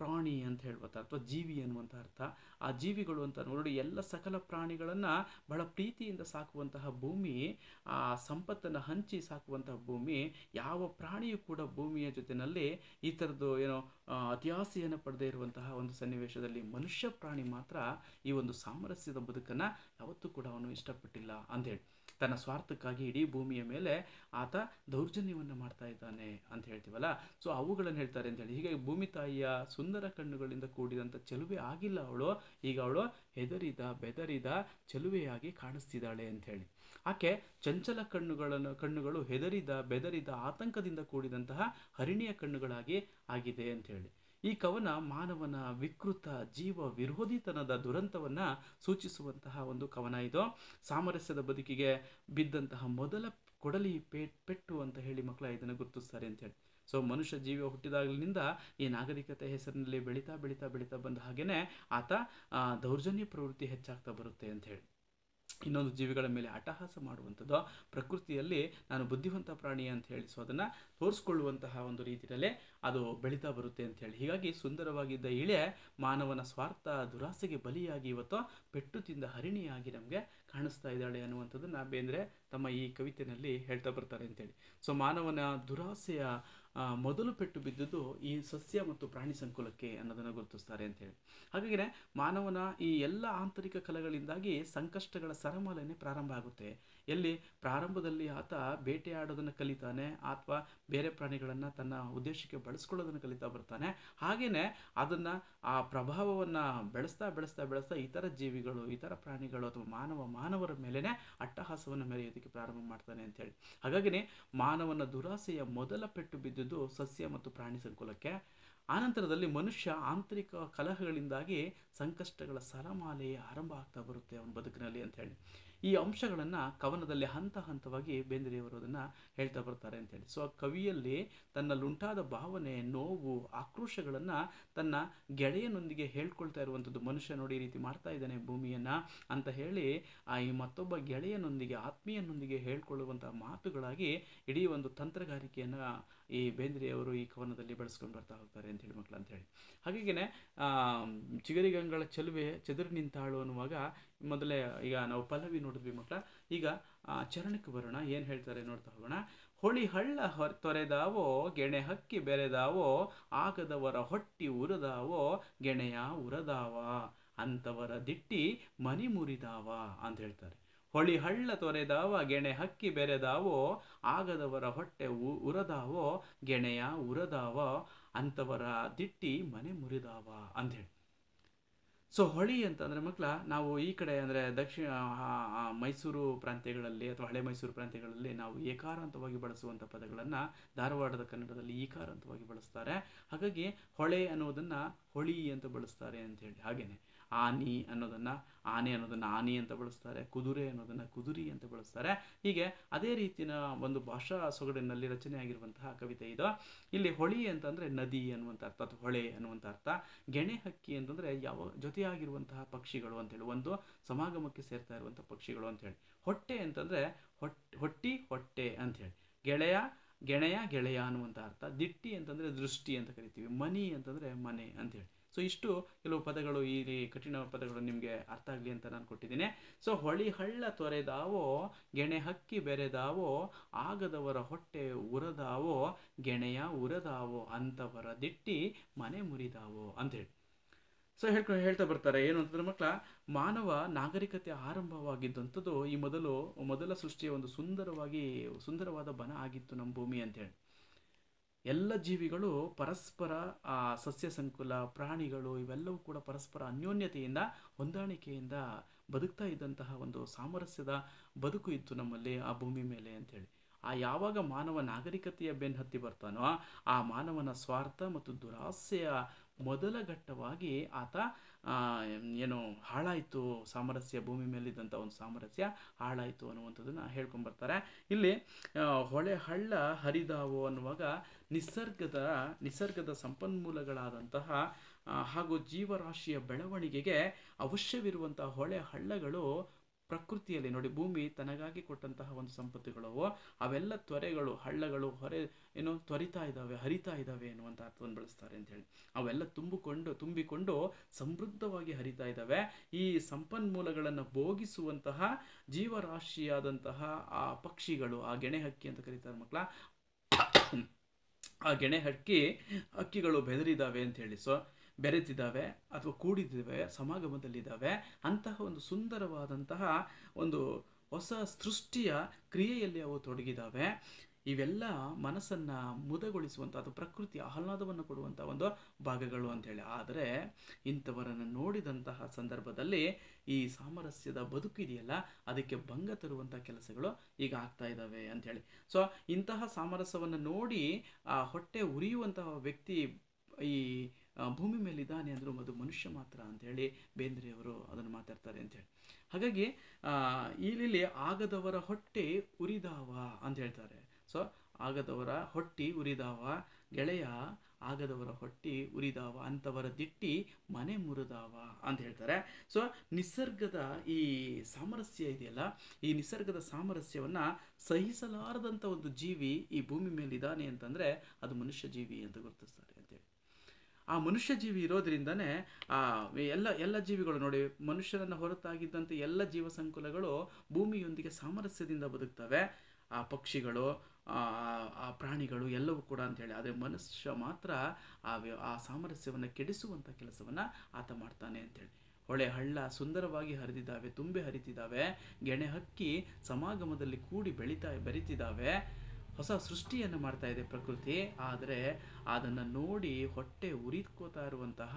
ಪ್ರಾಣಿ ಅಂತ ಹೇಳ್ಬೋದು ಅಥವಾ ಜೀವಿ ಅನ್ನುವಂಥ ಅರ್ಥ ಆ ಜೀವಿಗಳು ಅಂತ ನೋಡಿ ಎಲ್ಲ ಸಕಲ ಪ್ರಾಣಿಗಳನ್ನು ಬಹಳ ಪ್ರೀತಿಯಿಂದ ಸಾಕುವಂತಹ ಭೂಮಿ ಆ ಸಂಪತ್ತನ್ನು ಹಂಚಿ ಸಾಕುವಂತಹ ಭೂಮಿ ಯಾವ ಪ್ರಾಣಿಯೂ ಕೂಡ ಭೂಮಿಯ ಜೊತೆಯಲ್ಲಿ ಈ ಥರದ್ದು ಏನೋ ಅತಿಯಾಸೆಯನ್ನು ಪಡೆದೇ ಇರುವಂತಹ ಒಂದು ಸನ್ನಿವೇಶದಲ್ಲಿ ಮನುಷ್ಯ ಪ್ರಾಣಿ ಮಾತ್ರ ಈ ಒಂದು ಸಾಮರಸ್ಯದ ಬದುಕನ್ನು ಯಾವತ್ತೂ ಕೂಡ ಅವನು ಇಷ್ಟಪಟ್ಟಿಲ್ಲ ಅಂತೇಳಿ ತನ್ನ ಸ್ವಾರ್ಥಕ್ಕಾಗಿ ಇಡೀ ಭೂಮಿಯ ಮೇಲೆ ಆತ ದೌರ್ಜನ್ಯವನ್ನು ಮಾಡ್ತಾ ಇದ್ದಾನೆ ಅಂತ ಹೇಳ್ತೀವಲ್ಲ ಸೊ ಅವುಗಳನ್ನು ಹೇಳ್ತಾರೆ ಅಂತ ಹೇಳಿ ಹೀಗೆ ಭೂಮಿ ತಾಯಿಯ ಸುಂದರ ಕಣ್ಣುಗಳಿಂದ ಕೂಡಿದಂಥ ಚೆಲುವೆ ಆಗಿಲ್ಲ ಅವಳು ಈಗ ಅವಳು ಹೆದರಿದ ಬೆದರಿದ ಚೆಲುವೆಯಾಗಿ ಕಾಣಿಸ್ತಿದ್ದಾಳೆ ಅಂತ ಹೇಳಿ ಆಕೆ ಚಂಚಲ ಕಣ್ಣುಗಳನ್ನು ಕಣ್ಣುಗಳು ಹೆದರಿದ ಬೆದರಿದ ಆತಂಕದಿಂದ ಕೂಡಿದಂತಹ ಹರಿಣಿಯ ಕಣ್ಣುಗಳಾಗಿ ಆಗಿದೆ ಅಂತ ಹೇಳಿ ಈ ಕವನ ಮಾನವನ ವಿಕೃತ ಜೀವ ವಿರೋಧಿತನದ ದುರಂತವನ್ನ ಸೂಚಿಸುವಂತಹ ಒಂದು ಕವನ ಇದು ಸಾಮರಸ್ಯದ ಬದುಕಿಗೆ ಬಿದ್ದಂತಹ ಮೊದಲ ಕೊಡಲಿ ಪೇಟ್ ಪೆಟ್ಟು ಅಂತ ಹೇಳಿ ಮಕ್ಕಳ ಇದನ್ನು ಗುರುತಿಸ್ತಾರೆ ಅಂತೇಳಿ ಸೊ ಮನುಷ್ಯ ಜೀವ ಹುಟ್ಟಿದಾಗಲಿನಿಂದ ಈ ನಾಗರಿಕತೆ ಹೆಸರಿನಲ್ಲಿ ಬೆಳೀತಾ ಬೆಳೀತಾ ಬೆಳೀತಾ ಬಂದ ಹಾಗೇನೆ ಆತ ದೌರ್ಜನ್ಯ ಪ್ರವೃತ್ತಿ ಹೆಚ್ಚಾಗ್ತಾ ಬರುತ್ತೆ ಅಂತ ಹೇಳಿ ಇನ್ನೊಂದು ಜೀವಿಗಳ ಮೇಲೆ ಅಟಹಾಸ ಮಾಡುವಂಥದ್ದು ಪ್ರಕೃತಿಯಲ್ಲಿ ನಾನು ಬುದ್ಧಿವಂತ ಪ್ರಾಣಿ ಅಂತ ಹೇಳಿ ಸೊ ಅದನ್ನು ತೋರಿಸ್ಕೊಳ್ಳುವಂತಹ ಒಂದು ರೀತಿಯಲ್ಲೇ ಅದು ಬೆಳೀತಾ ಬರುತ್ತೆ ಅಂತ ಹೇಳಿ ಹೀಗಾಗಿ ಸುಂದರವಾಗಿದ್ದ ಇಳೆ ಮಾನವನ ಸ್ವಾರ್ಥ ದುರಾಸೆಗೆ ಬಲಿಯಾಗಿ ಇವತ್ತು ಪೆಟ್ಟು ತಿಂದ ಹರಿಣಿಯಾಗಿ ನಮಗೆ ಕಾಣಿಸ್ತಾ ಇದ್ದಾಳೆ ಅನ್ನುವಂಥದ್ದನ್ನು ಬೇಂದ್ರೆ ತಮ್ಮ ಈ ಕವಿತೆಯಲ್ಲಿ ಹೇಳ್ತಾ ಬರ್ತಾರೆ ಅಂತೇಳಿ ಸೊ ಮಾನವನ ದುರಾಸೆಯ ಮೊದಲು ಪೆಟ್ಟು ಬಿದ್ದದ್ದು ಈ ಸಸ್ಯ ಮತ್ತು ಪ್ರಾಣಿ ಸಂಕುಲಕ್ಕೆ ಅನ್ನೋದನ್ನು ಗುರುತಿಸ್ತಾರೆ ಅಂತ ಹೇಳಿ ಹಾಗಾಗಿನೇ ಮಾನವನ ಈ ಎಲ್ಲ ಆಂತರಿಕ ಕಲೆಗಳಿಂದಾಗಿ ಸಂಕಷ್ಟಗಳ ಸರಮಾಲನೆ ಪ್ರಾರಂಭ ಆಗುತ್ತೆ ಎಲ್ಲಿ ಪ್ರಾರಂಭದಲ್ಲಿ ಆತ ಬೇಟೆಯಾಡೋದನ್ನು ಕಲಿತಾನೆ ಅಥವಾ ಬೇರೆ ಪ್ರಾಣಿಗಳನ್ನು ತನ್ನ ಉದ್ದೇಶಕ್ಕೆ ಬಳಸ್ಕೊಳ್ಳೋದನ್ನು ಕಲಿತಾ ಬರ್ತಾನೆ ಹಾಗೆಯೇ ಅದನ್ನು ಆ ಪ್ರಭಾವವನ್ನು ಬೆಳೆಸ್ತಾ ಬೆಳೆಸ್ತಾ ಬೆಳೆಸ್ತಾ ಇತರ ಜೀವಿಗಳು ಇತರ ಪ್ರಾಣಿಗಳು ಅಥವಾ ಮಾನವ ಮಾನವರ ಮೇಲೇ ಅಟ್ಟಹಾಸವನ್ನು ಮೆರೆಯೋದಕ್ಕೆ ಪ್ರಾರಂಭ ಮಾಡ್ತಾನೆ ಅಂತೇಳಿ ಹಾಗಾಗಿನೇ ಮಾನವನ ದುರಾಸೆಯ ಮೊದಲ ಪೆಟ್ಟು ಬಿದ್ದಿದ್ದು ಸಸ್ಯ ಮತ್ತು ಪ್ರಾಣಿ ಸಂಕುಲಕ್ಕೆ ಆನಂತರದಲ್ಲಿ ಮನುಷ್ಯ ಆಂತರಿಕ ಕಲಹಗಳಿಂದಾಗಿ ಸಂಕಷ್ಟಗಳ ಸರಮಾಲೆಯೇ ಆರಂಭ ಆಗ್ತಾ ಬರುತ್ತೆ ಅವನ ಬದುಕಿನಲ್ಲಿ ಅಂತ ಹೇಳಿ ಈ ಅಂಶಗಳನ್ನು ಕವನದಲ್ಲಿ ಹಂತ ಹಂತವಾಗಿ ಬೇಂದ್ರೆಯವರು ಅದನ್ನು ಹೇಳ್ತಾ ಬರ್ತಾರೆ ಅಂತೇಳಿ ಸೊ ಆ ಕವಿಯಲ್ಲಿ ತನ್ನ ಭಾವನೆ ನೋವು ಆಕ್ರೋಶಗಳನ್ನು ತನ್ನ ಗೆಳೆಯನೊಂದಿಗೆ ಹೇಳ್ಕೊಳ್ತಾ ಇರುವಂಥದ್ದು ಮನುಷ್ಯ ನೋಡಿ ಈ ರೀತಿ ಮಾಡ್ತಾ ಇದ್ದಾನೆ ಭೂಮಿಯನ್ನು ಅಂತ ಹೇಳಿ ಆ ಈ ಮತ್ತೊಬ್ಬ ಗೆಳೆಯನೊಂದಿಗೆ ಆತ್ಮೀಯನೊಂದಿಗೆ ಹೇಳ್ಕೊಳ್ಳುವಂಥ ಮಾತುಗಳಾಗಿ ಇಡೀ ಒಂದು ತಂತ್ರಗಾರಿಕೆಯನ್ನು ಈ ಬೇಂದ್ರೆಯವರು ಈ ಕವನದಲ್ಲಿ ಬಳಸ್ಕೊಂಡು ಬರ್ತಾ ಹೋಗ್ತಾರೆ ಅಂತ ಹೇಳಿ ಮಕ್ಕಳು ಅಂತ ಹೇಳಿ ಹಾಗಾಗಿನೇ ಚಿಗರಿಗಂಗಳ ಚೆಲುವೆ ಚದುರು ನಿಂತಾಳು ಅನ್ನುವಾಗ ಮೊದಲೇ ಈಗ ನಾವು ಪಲ್ಲವಿ ನೋಡಿದ್ವಿ ಮಕ್ಕಳ ಈಗ ಚರಣಕ್ಕೆ ಬರೋಣ ಏನು ಹೇಳ್ತಾರೆ ನೋಡ್ತಾ ಹೋಗೋಣ ಹೊಳಿ ಹಳ್ಳ ಹೊರ ತೊರೆದಾವೋ ಗೆಣೆ ಹಕ್ಕಿ ಬೆರೆದಾವೋ ಆಗದವರ ಹೊಟ್ಟಿ ಉರದಾವೋ ಗೆಣೆಯ ಉರದಾವ ಅಂಥವರ ದಿಟ್ಟಿ ಮನಿ ಮುರಿದಾವ ಅಂತ ಹೇಳ್ತಾರೆ ಹೊಳಿ ಹಳ್ಳ ತೊರೆದಾವ ಗೆಣೆ ಹಕ್ಕಿ ಬೆರೆದಾವೋ ಆಗದವರ ಹೊಟ್ಟೆ ಉರದಾವೋ ಗೆಣೆಯ ಉರದಾವ ಅಂಥವರ ದಿಟ್ಟಿ ಮನೆ ಮುರಿದಾವ ಅಂತ ಹೇಳ್ತಾರೆ ಸೊ ಹೊಳಿ ಅಂತಂದರೆ ಮಕ್ಕಳ ನಾವು ಈ ಕಡೆ ಅಂದರೆ ದಕ್ಷಿಣ ಮೈಸೂರು ಪ್ರಾಂತ್ಯಗಳಲ್ಲಿ ಅಥವಾ ಹಳೆ ಮೈಸೂರು ಪ್ರಾಂತ್ಯಗಳಲ್ಲಿ ನಾವು ಏಕಾರಾಂತವಾಗಿ ಬಳಸುವಂಥ ಪದಗಳನ್ನು ಧಾರವಾಡದ ಕನ್ನಡದಲ್ಲಿ ಈಕಾರಾಂತವಾಗಿ ಬಳಸ್ತಾರೆ ಹಾಗಾಗಿ ಹೊಳೆ ಅನ್ನೋದನ್ನು ಹೊಳಿ ಅಂತ ಬಳಸ್ತಾರೆ ಅಂತ ಹೇಳಿ ಹಾಗೇನೆ ಆನಿ ಅನ್ನೋದನ್ನು ಆನೆ ಅನ್ನೋದನ್ನು ಆನಿ ಅಂತ ಬಳಸ್ತಾರೆ ಕುದುರೆ ಅನ್ನೋದನ್ನು ಕುದುರಿ ಅಂತ ಬಳಸ್ತಾರೆ ಹೀಗೆ ಅದೇ ರೀತಿಯ ಒಂದು ಭಾಷಾ ಸೊಗಡಿನಲ್ಲಿ ರಚನೆಯಾಗಿರುವಂತಹ ಕವಿತೆ ಇದು ಇಲ್ಲಿ ಹೊಳಿ ಅಂತಂದರೆ ನದಿ ಅನ್ನುವಂಥ ಅರ್ಥ ಅಥವಾ ಹೊಳೆ ಅನ್ನುವಂಥ ಅರ್ಥ ಗೆಣೆ ಹಕ್ಕಿ ಅಂತಂದರೆ ಯಾವ ಜೊತೆಯಾಗಿರುವಂತಹ ಪಕ್ಷಿಗಳು ಅಂತೇಳಿ ಒಂದು ಸಮಾಗಮಕ್ಕೆ ಸೇರ್ತಾ ಇರುವಂಥ ಪಕ್ಷಿಗಳು ಅಂತೇಳಿ ಹೊಟ್ಟೆ ಅಂತಂದರೆ ಹೊಟ್ಟೆ ಹೊಟ್ಟಿ ಹೊಟ್ಟೆ ಅಂಥೇಳಿ ಗೆಳೆಯ ಗೆಣೆಯ ಗೆಳೆಯ ಅನ್ನುವಂಥ ಅರ್ಥ ದಿಟ್ಟಿ ಅಂತಂದರೆ ದೃಷ್ಟಿ ಅಂತ ಕರಿತೀವಿ ಮನಿ ಅಂತಂದರೆ ಮನೆ ಅಂತೇಳಿ ಸೊ ಇಷ್ಟು ಕೆಲವು ಪದಗಳು ಈ ಕಠಿಣ ಪದಗಳು ನಿಮಗೆ ಅರ್ಥ ಆಗಲಿ ಅಂತ ನಾನು ಕೊಟ್ಟಿದ್ದೀನಿ ಸೊ ಹೊಳಿ ಹಳ್ಳ ತೊರೆದಾವೋ ಗೆಣೆ ಹಕ್ಕಿ ಬೆರೆದಾವೋ ಆಗದವರ ಹೊಟ್ಟೆ ಉರದಾವೋ ಗೆಣೆಯ ಉರದಾವೋ ಅಂಥವರ ದಿಟ್ಟಿ ಮನೆ ಮುರಿದಾವೋ ಹೇಳಿ ಸೊ ಹೇಳ್ಕೊ ಹೇಳ್ತಾ ಬರ್ತಾರೆ ಏನು ಅಂತಂದ್ರೆ ಮಕ್ಕಳ ಮಾನವ ನಾಗರಿಕತೆ ಆರಂಭವಾಗಿದ್ದಂಥದ್ದು ಈ ಮೊದಲು ಮೊದಲ ಸೃಷ್ಟಿಯ ಒಂದು ಸುಂದರವಾಗಿ ಸುಂದರವಾದ ಬನ ಆಗಿತ್ತು ನಮ್ಮ ಭೂಮಿ ಅಂತೇಳಿ ಎಲ್ಲ ಜೀವಿಗಳು ಪರಸ್ಪರ ಆ ಸಸ್ಯ ಸಂಕುಲ ಪ್ರಾಣಿಗಳು ಇವೆಲ್ಲವೂ ಕೂಡ ಪರಸ್ಪರ ಅನ್ಯೋನ್ಯತೆಯಿಂದ ಹೊಂದಾಣಿಕೆಯಿಂದ ಬದುಕ್ತಾ ಇದ್ದಂತಹ ಒಂದು ಸಾಮರಸ್ಯದ ಬದುಕು ಇತ್ತು ನಮ್ಮಲ್ಲಿ ಆ ಭೂಮಿ ಮೇಲೆ ಅಂತೇಳಿ ಆ ಯಾವಾಗ ಮಾನವ ನಾಗರಿಕತೆಯ ಬೆನ್ನು ಹತ್ತಿ ಬರ್ತಾನೋ ಆ ಮಾನವನ ಸ್ವಾರ್ಥ ಮತ್ತು ದುರಾಸೆಯ ಮೊದಲ ಘಟ್ಟವಾಗಿ ಆತ ಏನು ಹಾಳಾಯಿತು ಸಾಮರಸ್ಯ ಭೂಮಿ ಮೇಲಿದ್ದಂಥ ಒಂದು ಸಾಮರಸ್ಯ ಹಾಳಾಯಿತು ಅನ್ನುವಂಥದ್ದನ್ನು ಹೇಳ್ಕೊಂಬರ್ತಾರೆ ಇಲ್ಲಿ ಹೊಳೆ ಹಳ್ಳ ಹರಿದಾವು ಅನ್ನುವಾಗ ನಿಸರ್ಗದ ನಿಸರ್ಗದ ಸಂಪನ್ಮೂಲಗಳಾದಂತಹ ಹಾಗೂ ಜೀವರಾಶಿಯ ಬೆಳವಣಿಗೆಗೆ ಅವಶ್ಯವಿರುವಂತಹ ಹೊಳೆ ಹಳ್ಳಗಳು ಪ್ರಕೃತಿಯಲ್ಲಿ ನೋಡಿ ಭೂಮಿ ತನಗಾಗಿ ಕೊಟ್ಟಂತಹ ಒಂದು ಸಂಪತ್ತುಗಳು ಅವೆಲ್ಲ ತ್ವರೆಗಳು ಹಳ್ಳಗಳು ಹೊರೆ ಏನೋ ತ್ವರಿತಾ ಇದ್ದಾವೆ ಹರಿತಾ ಇದ್ದಾವೆ ಎನ್ನುವಂಥ ಅರ್ಥವನ್ನು ಬಳಸ್ತಾರೆ ಅಂತ ಹೇಳಿ ಅವೆಲ್ಲ ತುಂಬಿಕೊಂಡು ತುಂಬಿಕೊಂಡು ಸಮೃದ್ಧವಾಗಿ ಹರಿತಾ ಇದ್ದಾವೆ ಈ ಸಂಪನ್ಮೂಲಗಳನ್ನು ಭೋಗಿಸುವಂತಹ ಜೀವರಾಶಿಯಾದಂತಹ ಆ ಪಕ್ಷಿಗಳು ಆ ಗೆಣೆ ಹಕ್ಕಿ ಅಂತ ಕರೀತಾರೆ ಮಕ್ಕಳ ಆ ಗೆಣೆ ಹಕ್ಕಿ ಹಕ್ಕಿಗಳು ಬೆದರಿದಾವೆ ಅಂತ ಹೇಳಿ ಸೊ ಬೆರೆತಿದ್ದಾವೆ ಅಥವಾ ಕೂಡಿದ್ದಾವೆ ಸಮಾಗಮದಲ್ಲಿದ್ದಾವೆ ಅಂತಹ ಒಂದು ಸುಂದರವಾದಂತಹ ಒಂದು ಹೊಸ ಸೃಷ್ಟಿಯ ಕ್ರಿಯೆಯಲ್ಲಿ ಅವು ತೊಡಗಿದ್ದಾವೆ ಇವೆಲ್ಲ ಮನಸ್ಸನ್ನು ಮುದಗೊಳಿಸುವಂಥ ಅದು ಪ್ರಕೃತಿ ಆಹ್ಲಾದವನ್ನು ಕೊಡುವಂಥ ಒಂದು ಭಾಗಗಳು ಅಂಥೇಳಿ ಆದರೆ ಇಂಥವರನ್ನು ನೋಡಿದಂತಹ ಸಂದರ್ಭದಲ್ಲಿ ಈ ಸಾಮರಸ್ಯದ ಬದುಕಿದೆಯಲ್ಲ ಅದಕ್ಕೆ ಭಂಗ ತರುವಂಥ ಕೆಲಸಗಳು ಈಗ ಆಗ್ತಾ ಇದ್ದಾವೆ ಅಂಥೇಳಿ ಸೊ ಇಂತಹ ಸಾಮರಸ್ಯವನ್ನು ನೋಡಿ ಆ ಹೊಟ್ಟೆ ಉರಿಯುವಂತಹ ವ್ಯಕ್ತಿ ಈ ಭೂಮಿ ಮೇಲಿದ್ದಾನೆ ಅಂದರೂ ಅದು ಮನುಷ್ಯ ಮಾತ್ರ ಅಂಥೇಳಿ ಬೇಂದ್ರೆಯವರು ಅದನ್ನು ಮಾತಾಡ್ತಾರೆ ಅಂಥೇಳಿ ಹಾಗಾಗಿ ಇಲ್ಲಿ ಆಗದವರ ಹೊಟ್ಟೆ ಉರಿದಾವ ಅಂತ ಹೇಳ್ತಾರೆ ಸೊ ಆಗದವರ ಹೊಟ್ಟಿ ಉರಿದಾವ ಗೆಳೆಯ ಆಗದವರ ಹೊಟ್ಟಿ ಉರಿದಾವ ಅಂಥವರ ದಿಟ್ಟಿ ಮನೆ ಮುರಿದಾವ ಅಂತ ಹೇಳ್ತಾರೆ ಸೊ ನಿಸರ್ಗದ ಈ ಸಾಮರಸ್ಯ ಇದೆಯಲ್ಲ ಈ ನಿಸರ್ಗದ ಸಾಮರಸ್ಯವನ್ನು ಸಹಿಸಲಾರದಂಥ ಒಂದು ಜೀವಿ ಈ ಭೂಮಿ ಮೇಲಿದ್ದಾನೆ ಅಂತಂದರೆ ಅದು ಮನುಷ್ಯ ಜೀವಿ ಅಂತ ಗುರುತಿಸ್ತಾರೆ ಆ ಮನುಷ್ಯ ಜೀವಿ ಇರೋದ್ರಿಂದನೇ ಆ ಎಲ್ಲ ಎಲ್ಲ ಜೀವಿಗಳು ನೋಡಿ ಮನುಷ್ಯರನ್ನು ಹೊರತಾಗಿದ್ದಂಥ ಎಲ್ಲ ಜೀವ ಸಂಕುಲಗಳು ಭೂಮಿಯೊಂದಿಗೆ ಸಾಮರಸ್ಯದಿಂದ ಬದುಕ್ತವೆ ಆ ಪಕ್ಷಿಗಳು ಆ ಪ್ರಾಣಿಗಳು ಎಲ್ಲವೂ ಕೂಡ ಅಂತೇಳಿ ಆದರೆ ಮನುಷ್ಯ ಮಾತ್ರ ಆ ಆ ಸಾಮರಸ್ಯವನ್ನು ಕೆಡಿಸುವಂಥ ಕೆಲಸವನ್ನು ಆತ ಮಾಡ್ತಾನೆ ಅಂತೇಳಿ ಹೊಳೆ ಹಳ್ಳ ಸುಂದರವಾಗಿ ಹರಿದಿದ್ದಾವೆ ತುಂಬಿ ಹರಿತಿದ್ದಾವೆ ಗೆಣೆ ಹಕ್ಕಿ ಸಮಾಗಮದಲ್ಲಿ ಕೂಡಿ ಬೆಳೀತಾ ಬೆರಿತಿದ್ದಾವೆ ಹೊಸ ಸೃಷ್ಟಿಯನ್ನು ಮಾಡ್ತಾ ಇದೆ ಪ್ರಕೃತಿ ಆದರೆ ಅದನ್ನು ನೋಡಿ ಹೊಟ್ಟೆ ಉರಿದ್ಕೋತಾ ಇರುವಂತಹ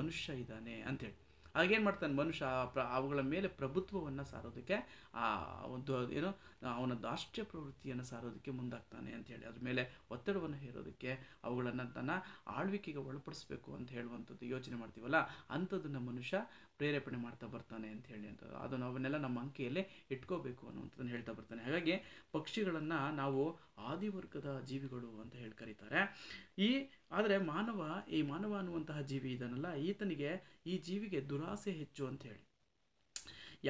ಮನುಷ್ಯ ಇದ್ದಾನೆ ಅಂತೇಳಿ ಆಗೇನು ಮಾಡ್ತಾನೆ ಮನುಷ್ಯ ಪ್ರ ಅವುಗಳ ಮೇಲೆ ಪ್ರಭುತ್ವವನ್ನು ಸಾರೋದಕ್ಕೆ ಆ ಒಂದು ಏನು ಅವನ ದಾಷ್ಟ್ಯ ಪ್ರವೃತ್ತಿಯನ್ನು ಸಾರೋದಕ್ಕೆ ಮುಂದಾಗ್ತಾನೆ ಅಂತೇಳಿ ಅದ್ರ ಮೇಲೆ ಒತ್ತಡವನ್ನು ಹೇರೋದಕ್ಕೆ ಅವುಗಳನ್ನು ತನ್ನ ಆಳ್ವಿಕೆಗೆ ಒಳಪಡಿಸ್ಬೇಕು ಅಂತ ಹೇಳುವಂಥದ್ದು ಯೋಚನೆ ಮಾಡ್ತೀವಲ್ಲ ಅಂಥದ್ದನ್ನು ಮನುಷ್ಯ ಪ್ರೇರೇಪಣೆ ಮಾಡ್ತಾ ಬರ್ತಾನೆ ಅಂತ ಹೇಳಿ ಅಂತ ಅದು ನಾವನ್ನೆಲ್ಲ ನಮ್ಮ ಅಂಕೆಯಲ್ಲೇ ಇಟ್ಕೋಬೇಕು ಅನ್ನುವಂಥದ್ದನ್ನು ಹೇಳ್ತಾ ಬರ್ತಾನೆ ಹಾಗಾಗಿ ಪಕ್ಷಿಗಳನ್ನು ನಾವು ಆದಿವರ್ಗದ ಜೀವಿಗಳು ಅಂತ ಹೇಳಿ ಕರೀತಾರೆ ಈ ಆದರೆ ಮಾನವ ಈ ಮಾನವ ಅನ್ನುವಂತಹ ಜೀವಿ ಇದನ್ನಲ್ಲ ಈತನಿಗೆ ಈ ಜೀವಿಗೆ ದುರಾಸೆ ಹೆಚ್ಚು ಅಂತ ಹೇಳಿ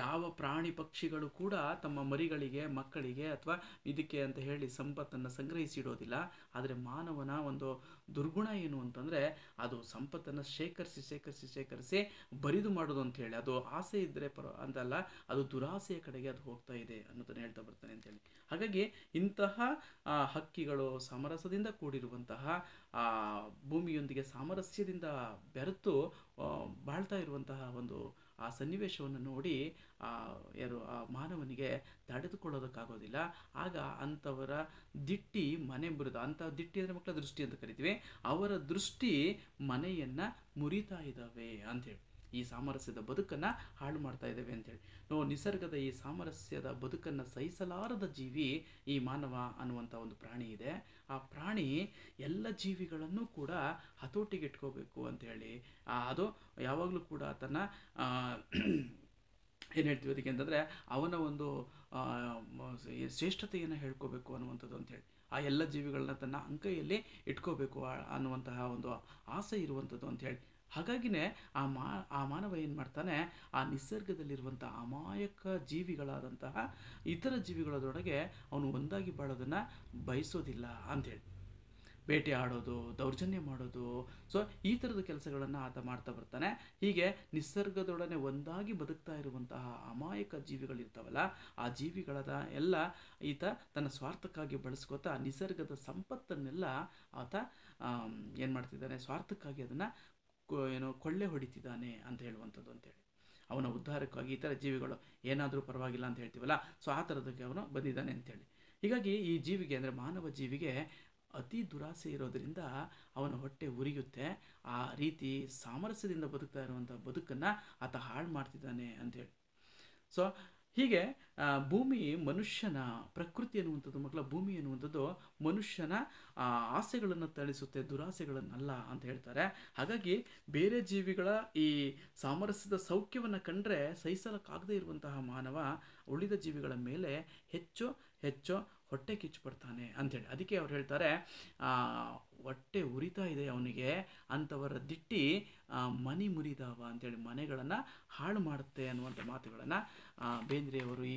ಯಾವ ಪ್ರಾಣಿ ಪಕ್ಷಿಗಳು ಕೂಡ ತಮ್ಮ ಮರಿಗಳಿಗೆ ಮಕ್ಕಳಿಗೆ ಅಥವಾ ಇದಕ್ಕೆ ಅಂತ ಹೇಳಿ ಸಂಪತ್ತನ್ನು ಸಂಗ್ರಹಿಸಿಡೋದಿಲ್ಲ ಆದರೆ ಮಾನವನ ಒಂದು ದುರ್ಗುಣ ಏನು ಅಂತಂದರೆ ಅದು ಸಂಪತ್ತನ್ನು ಶೇಖರಿಸಿ ಶೇಖರಿಸಿ ಶೇಖರಿಸಿ ಬರಿದು ಮಾಡೋದು ಅಂತ ಹೇಳಿ ಅದು ಆಸೆ ಇದ್ದರೆ ಪರ ಅಂತಲ್ಲ ಅದು ದುರಾಸೆಯ ಕಡೆಗೆ ಅದು ಹೋಗ್ತಾ ಇದೆ ಅನ್ನೋದನ್ನು ಹೇಳ್ತಾ ಬರ್ತಾನೆ ಅಂತೇಳಿ ಹಾಗಾಗಿ ಇಂತಹ ಹಕ್ಕಿಗಳು ಸಮರಸದಿಂದ ಕೂಡಿರುವಂತಹ ಆ ಭೂಮಿಯೊಂದಿಗೆ ಸಾಮರಸ್ಯದಿಂದ ಬೆರೆತು ಬಾಳ್ತಾ ಇರುವಂತಹ ಒಂದು ಆ ಸನ್ನಿವೇಶವನ್ನು ನೋಡಿ ಆ ಯಾರು ಆ ಮಾನವನಿಗೆ ತಡೆದುಕೊಳ್ಳೋದಕ್ಕಾಗೋದಿಲ್ಲ ಆಗ ಅಂಥವರ ದಿಟ್ಟಿ ಮನೆ ಬರೋದು ಅಂಥ ದಿಟ್ಟಿ ಅಂದರೆ ಮಕ್ಕಳ ದೃಷ್ಟಿ ಅಂತ ಕರಿತೀವಿ ಅವರ ದೃಷ್ಟಿ ಮನೆಯನ್ನ ಮುರಿತಾ ಇದ್ದಾವೆ ಹೇಳಿ ಈ ಸಾಮರಸ್ಯದ ಬದುಕನ್ನ ಹಾಳು ಮಾಡ್ತಾ ಇದ್ದಾವೆ ಹೇಳಿ ನೋ ನಿಸರ್ಗದ ಈ ಸಾಮರಸ್ಯದ ಬದುಕನ್ನ ಸಹಿಸಲಾರದ ಜೀವಿ ಈ ಮಾನವ ಅನ್ನುವಂತ ಒಂದು ಪ್ರಾಣಿ ಇದೆ ಆ ಪ್ರಾಣಿ ಎಲ್ಲ ಜೀವಿಗಳನ್ನು ಕೂಡ ಹತೋಟಿಗೆ ಇಟ್ಕೋಬೇಕು ಅಂತ ಹೇಳಿ ಅದು ಯಾವಾಗಲೂ ಕೂಡ ತನ್ನ ಏನು ಹೇಳ್ತೀವಿ ಅದಕ್ಕೆ ಅಂತಂದರೆ ಅವನ ಒಂದು ಶ್ರೇಷ್ಠತೆಯನ್ನು ಹೇಳ್ಕೋಬೇಕು ಅನ್ನುವಂಥದ್ದು ಹೇಳಿ ಆ ಎಲ್ಲ ಜೀವಿಗಳನ್ನ ತನ್ನ ಅಂಕೈಯಲ್ಲಿ ಇಟ್ಕೋಬೇಕು ಅನ್ನುವಂತಹ ಒಂದು ಆಸೆ ಇರುವಂಥದ್ದು ಅಂತ ಹೇಳಿ ಹಾಗಾಗಿನೇ ಆ ಮಾ ಆ ಮಾನವ ಏನು ಮಾಡ್ತಾನೆ ಆ ನಿಸರ್ಗದಲ್ಲಿರುವಂಥ ಅಮಾಯಕ ಜೀವಿಗಳಾದಂತಹ ಇತರ ಜೀವಿಗಳದೊಳಗೆ ಅವನು ಒಂದಾಗಿ ಬಾಳೋದನ್ನು ಬಯಸೋದಿಲ್ಲ ಅಂಥೇಳಿ ಬೇಟೆ ಆಡೋದು ದೌರ್ಜನ್ಯ ಮಾಡೋದು ಸೊ ಈ ಥರದ ಕೆಲಸಗಳನ್ನು ಆತ ಮಾಡ್ತಾ ಬರ್ತಾನೆ ಹೀಗೆ ನಿಸರ್ಗದೊಡನೆ ಒಂದಾಗಿ ಬದುಕ್ತಾ ಇರುವಂತಹ ಅಮಾಯಕ ಜೀವಿಗಳಿರ್ತಾವಲ್ಲ ಆ ಜೀವಿಗಳದ ಎಲ್ಲ ಈತ ತನ್ನ ಸ್ವಾರ್ಥಕ್ಕಾಗಿ ಬಳಸ್ಕೋತಾ ನಿಸರ್ಗದ ಸಂಪತ್ತನ್ನೆಲ್ಲ ಆತ ಏನು ಮಾಡ್ತಿದ್ದಾನೆ ಸ್ವಾರ್ಥಕ್ಕಾಗಿ ಅದನ್ನು ಏನೋ ಕೊಳ್ಳೆ ಹೊಡಿತಿದ್ದಾನೆ ಅಂತ ಹೇಳುವಂಥದ್ದು ಅಂತೇಳಿ ಅವನ ಉದ್ಧಾರಕ್ಕಾಗಿ ಈ ಥರ ಜೀವಿಗಳು ಏನಾದರೂ ಪರವಾಗಿಲ್ಲ ಅಂತ ಹೇಳ್ತೀವಲ್ಲ ಸೊ ಆ ಥರದಕ್ಕೆ ಅವನು ಬಂದಿದ್ದಾನೆ ಅಂತೇಳಿ ಹೀಗಾಗಿ ಈ ಜೀವಿಗೆ ಅಂದರೆ ಮಾನವ ಜೀವಿಗೆ ಅತಿ ದುರಾಸೆ ಇರೋದರಿಂದ ಅವನ ಹೊಟ್ಟೆ ಉರಿಯುತ್ತೆ ಆ ರೀತಿ ಸಾಮರಸ್ಯದಿಂದ ಬದುಕ್ತಾ ಇರುವಂಥ ಬದುಕನ್ನು ಆತ ಹಾಳು ಮಾಡ್ತಿದ್ದಾನೆ ಅಂಥೇಳಿ ಸೊ ಹೀಗೆ ಭೂಮಿ ಮನುಷ್ಯನ ಪ್ರಕೃತಿ ಎನ್ನುವಂಥದ್ದು ಮಕ್ಕಳ ಭೂಮಿ ಎನ್ನುವಂಥದ್ದು ಮನುಷ್ಯನ ಆಸೆಗಳನ್ನು ತಳಿಸುತ್ತೆ ದುರಾಸೆಗಳನ್ನಲ್ಲ ಅಂತ ಹೇಳ್ತಾರೆ ಹಾಗಾಗಿ ಬೇರೆ ಜೀವಿಗಳ ಈ ಸಾಮರಸ್ಯದ ಸೌಖ್ಯವನ್ನು ಕಂಡ್ರೆ ಸಹಿಸಲಕ್ಕಾಗದೇ ಇರುವಂತಹ ಮಾನವ ಉಳಿದ ಜೀವಿಗಳ ಮೇಲೆ ಹೆಚ್ಚು ಹೆಚ್ಚು ಹೊಟ್ಟೆ ಕಿಚ್ಚು ಬರ್ತಾನೆ ಅಂಥೇಳಿ ಅದಕ್ಕೆ ಅವ್ರು ಹೇಳ್ತಾರೆ ಹೊಟ್ಟೆ ಉರಿತಾ ಇದೆ ಅವನಿಗೆ ಅಂಥವರ ದಿಟ್ಟಿ ಮನಿ ಮುರಿದಾವ ಅಂಥೇಳಿ ಮನೆಗಳನ್ನು ಹಾಳು ಮಾಡುತ್ತೆ ಅನ್ನುವಂಥ ಮಾತುಗಳನ್ನು ಬೇಂದ್ರೆಯವರು ಈ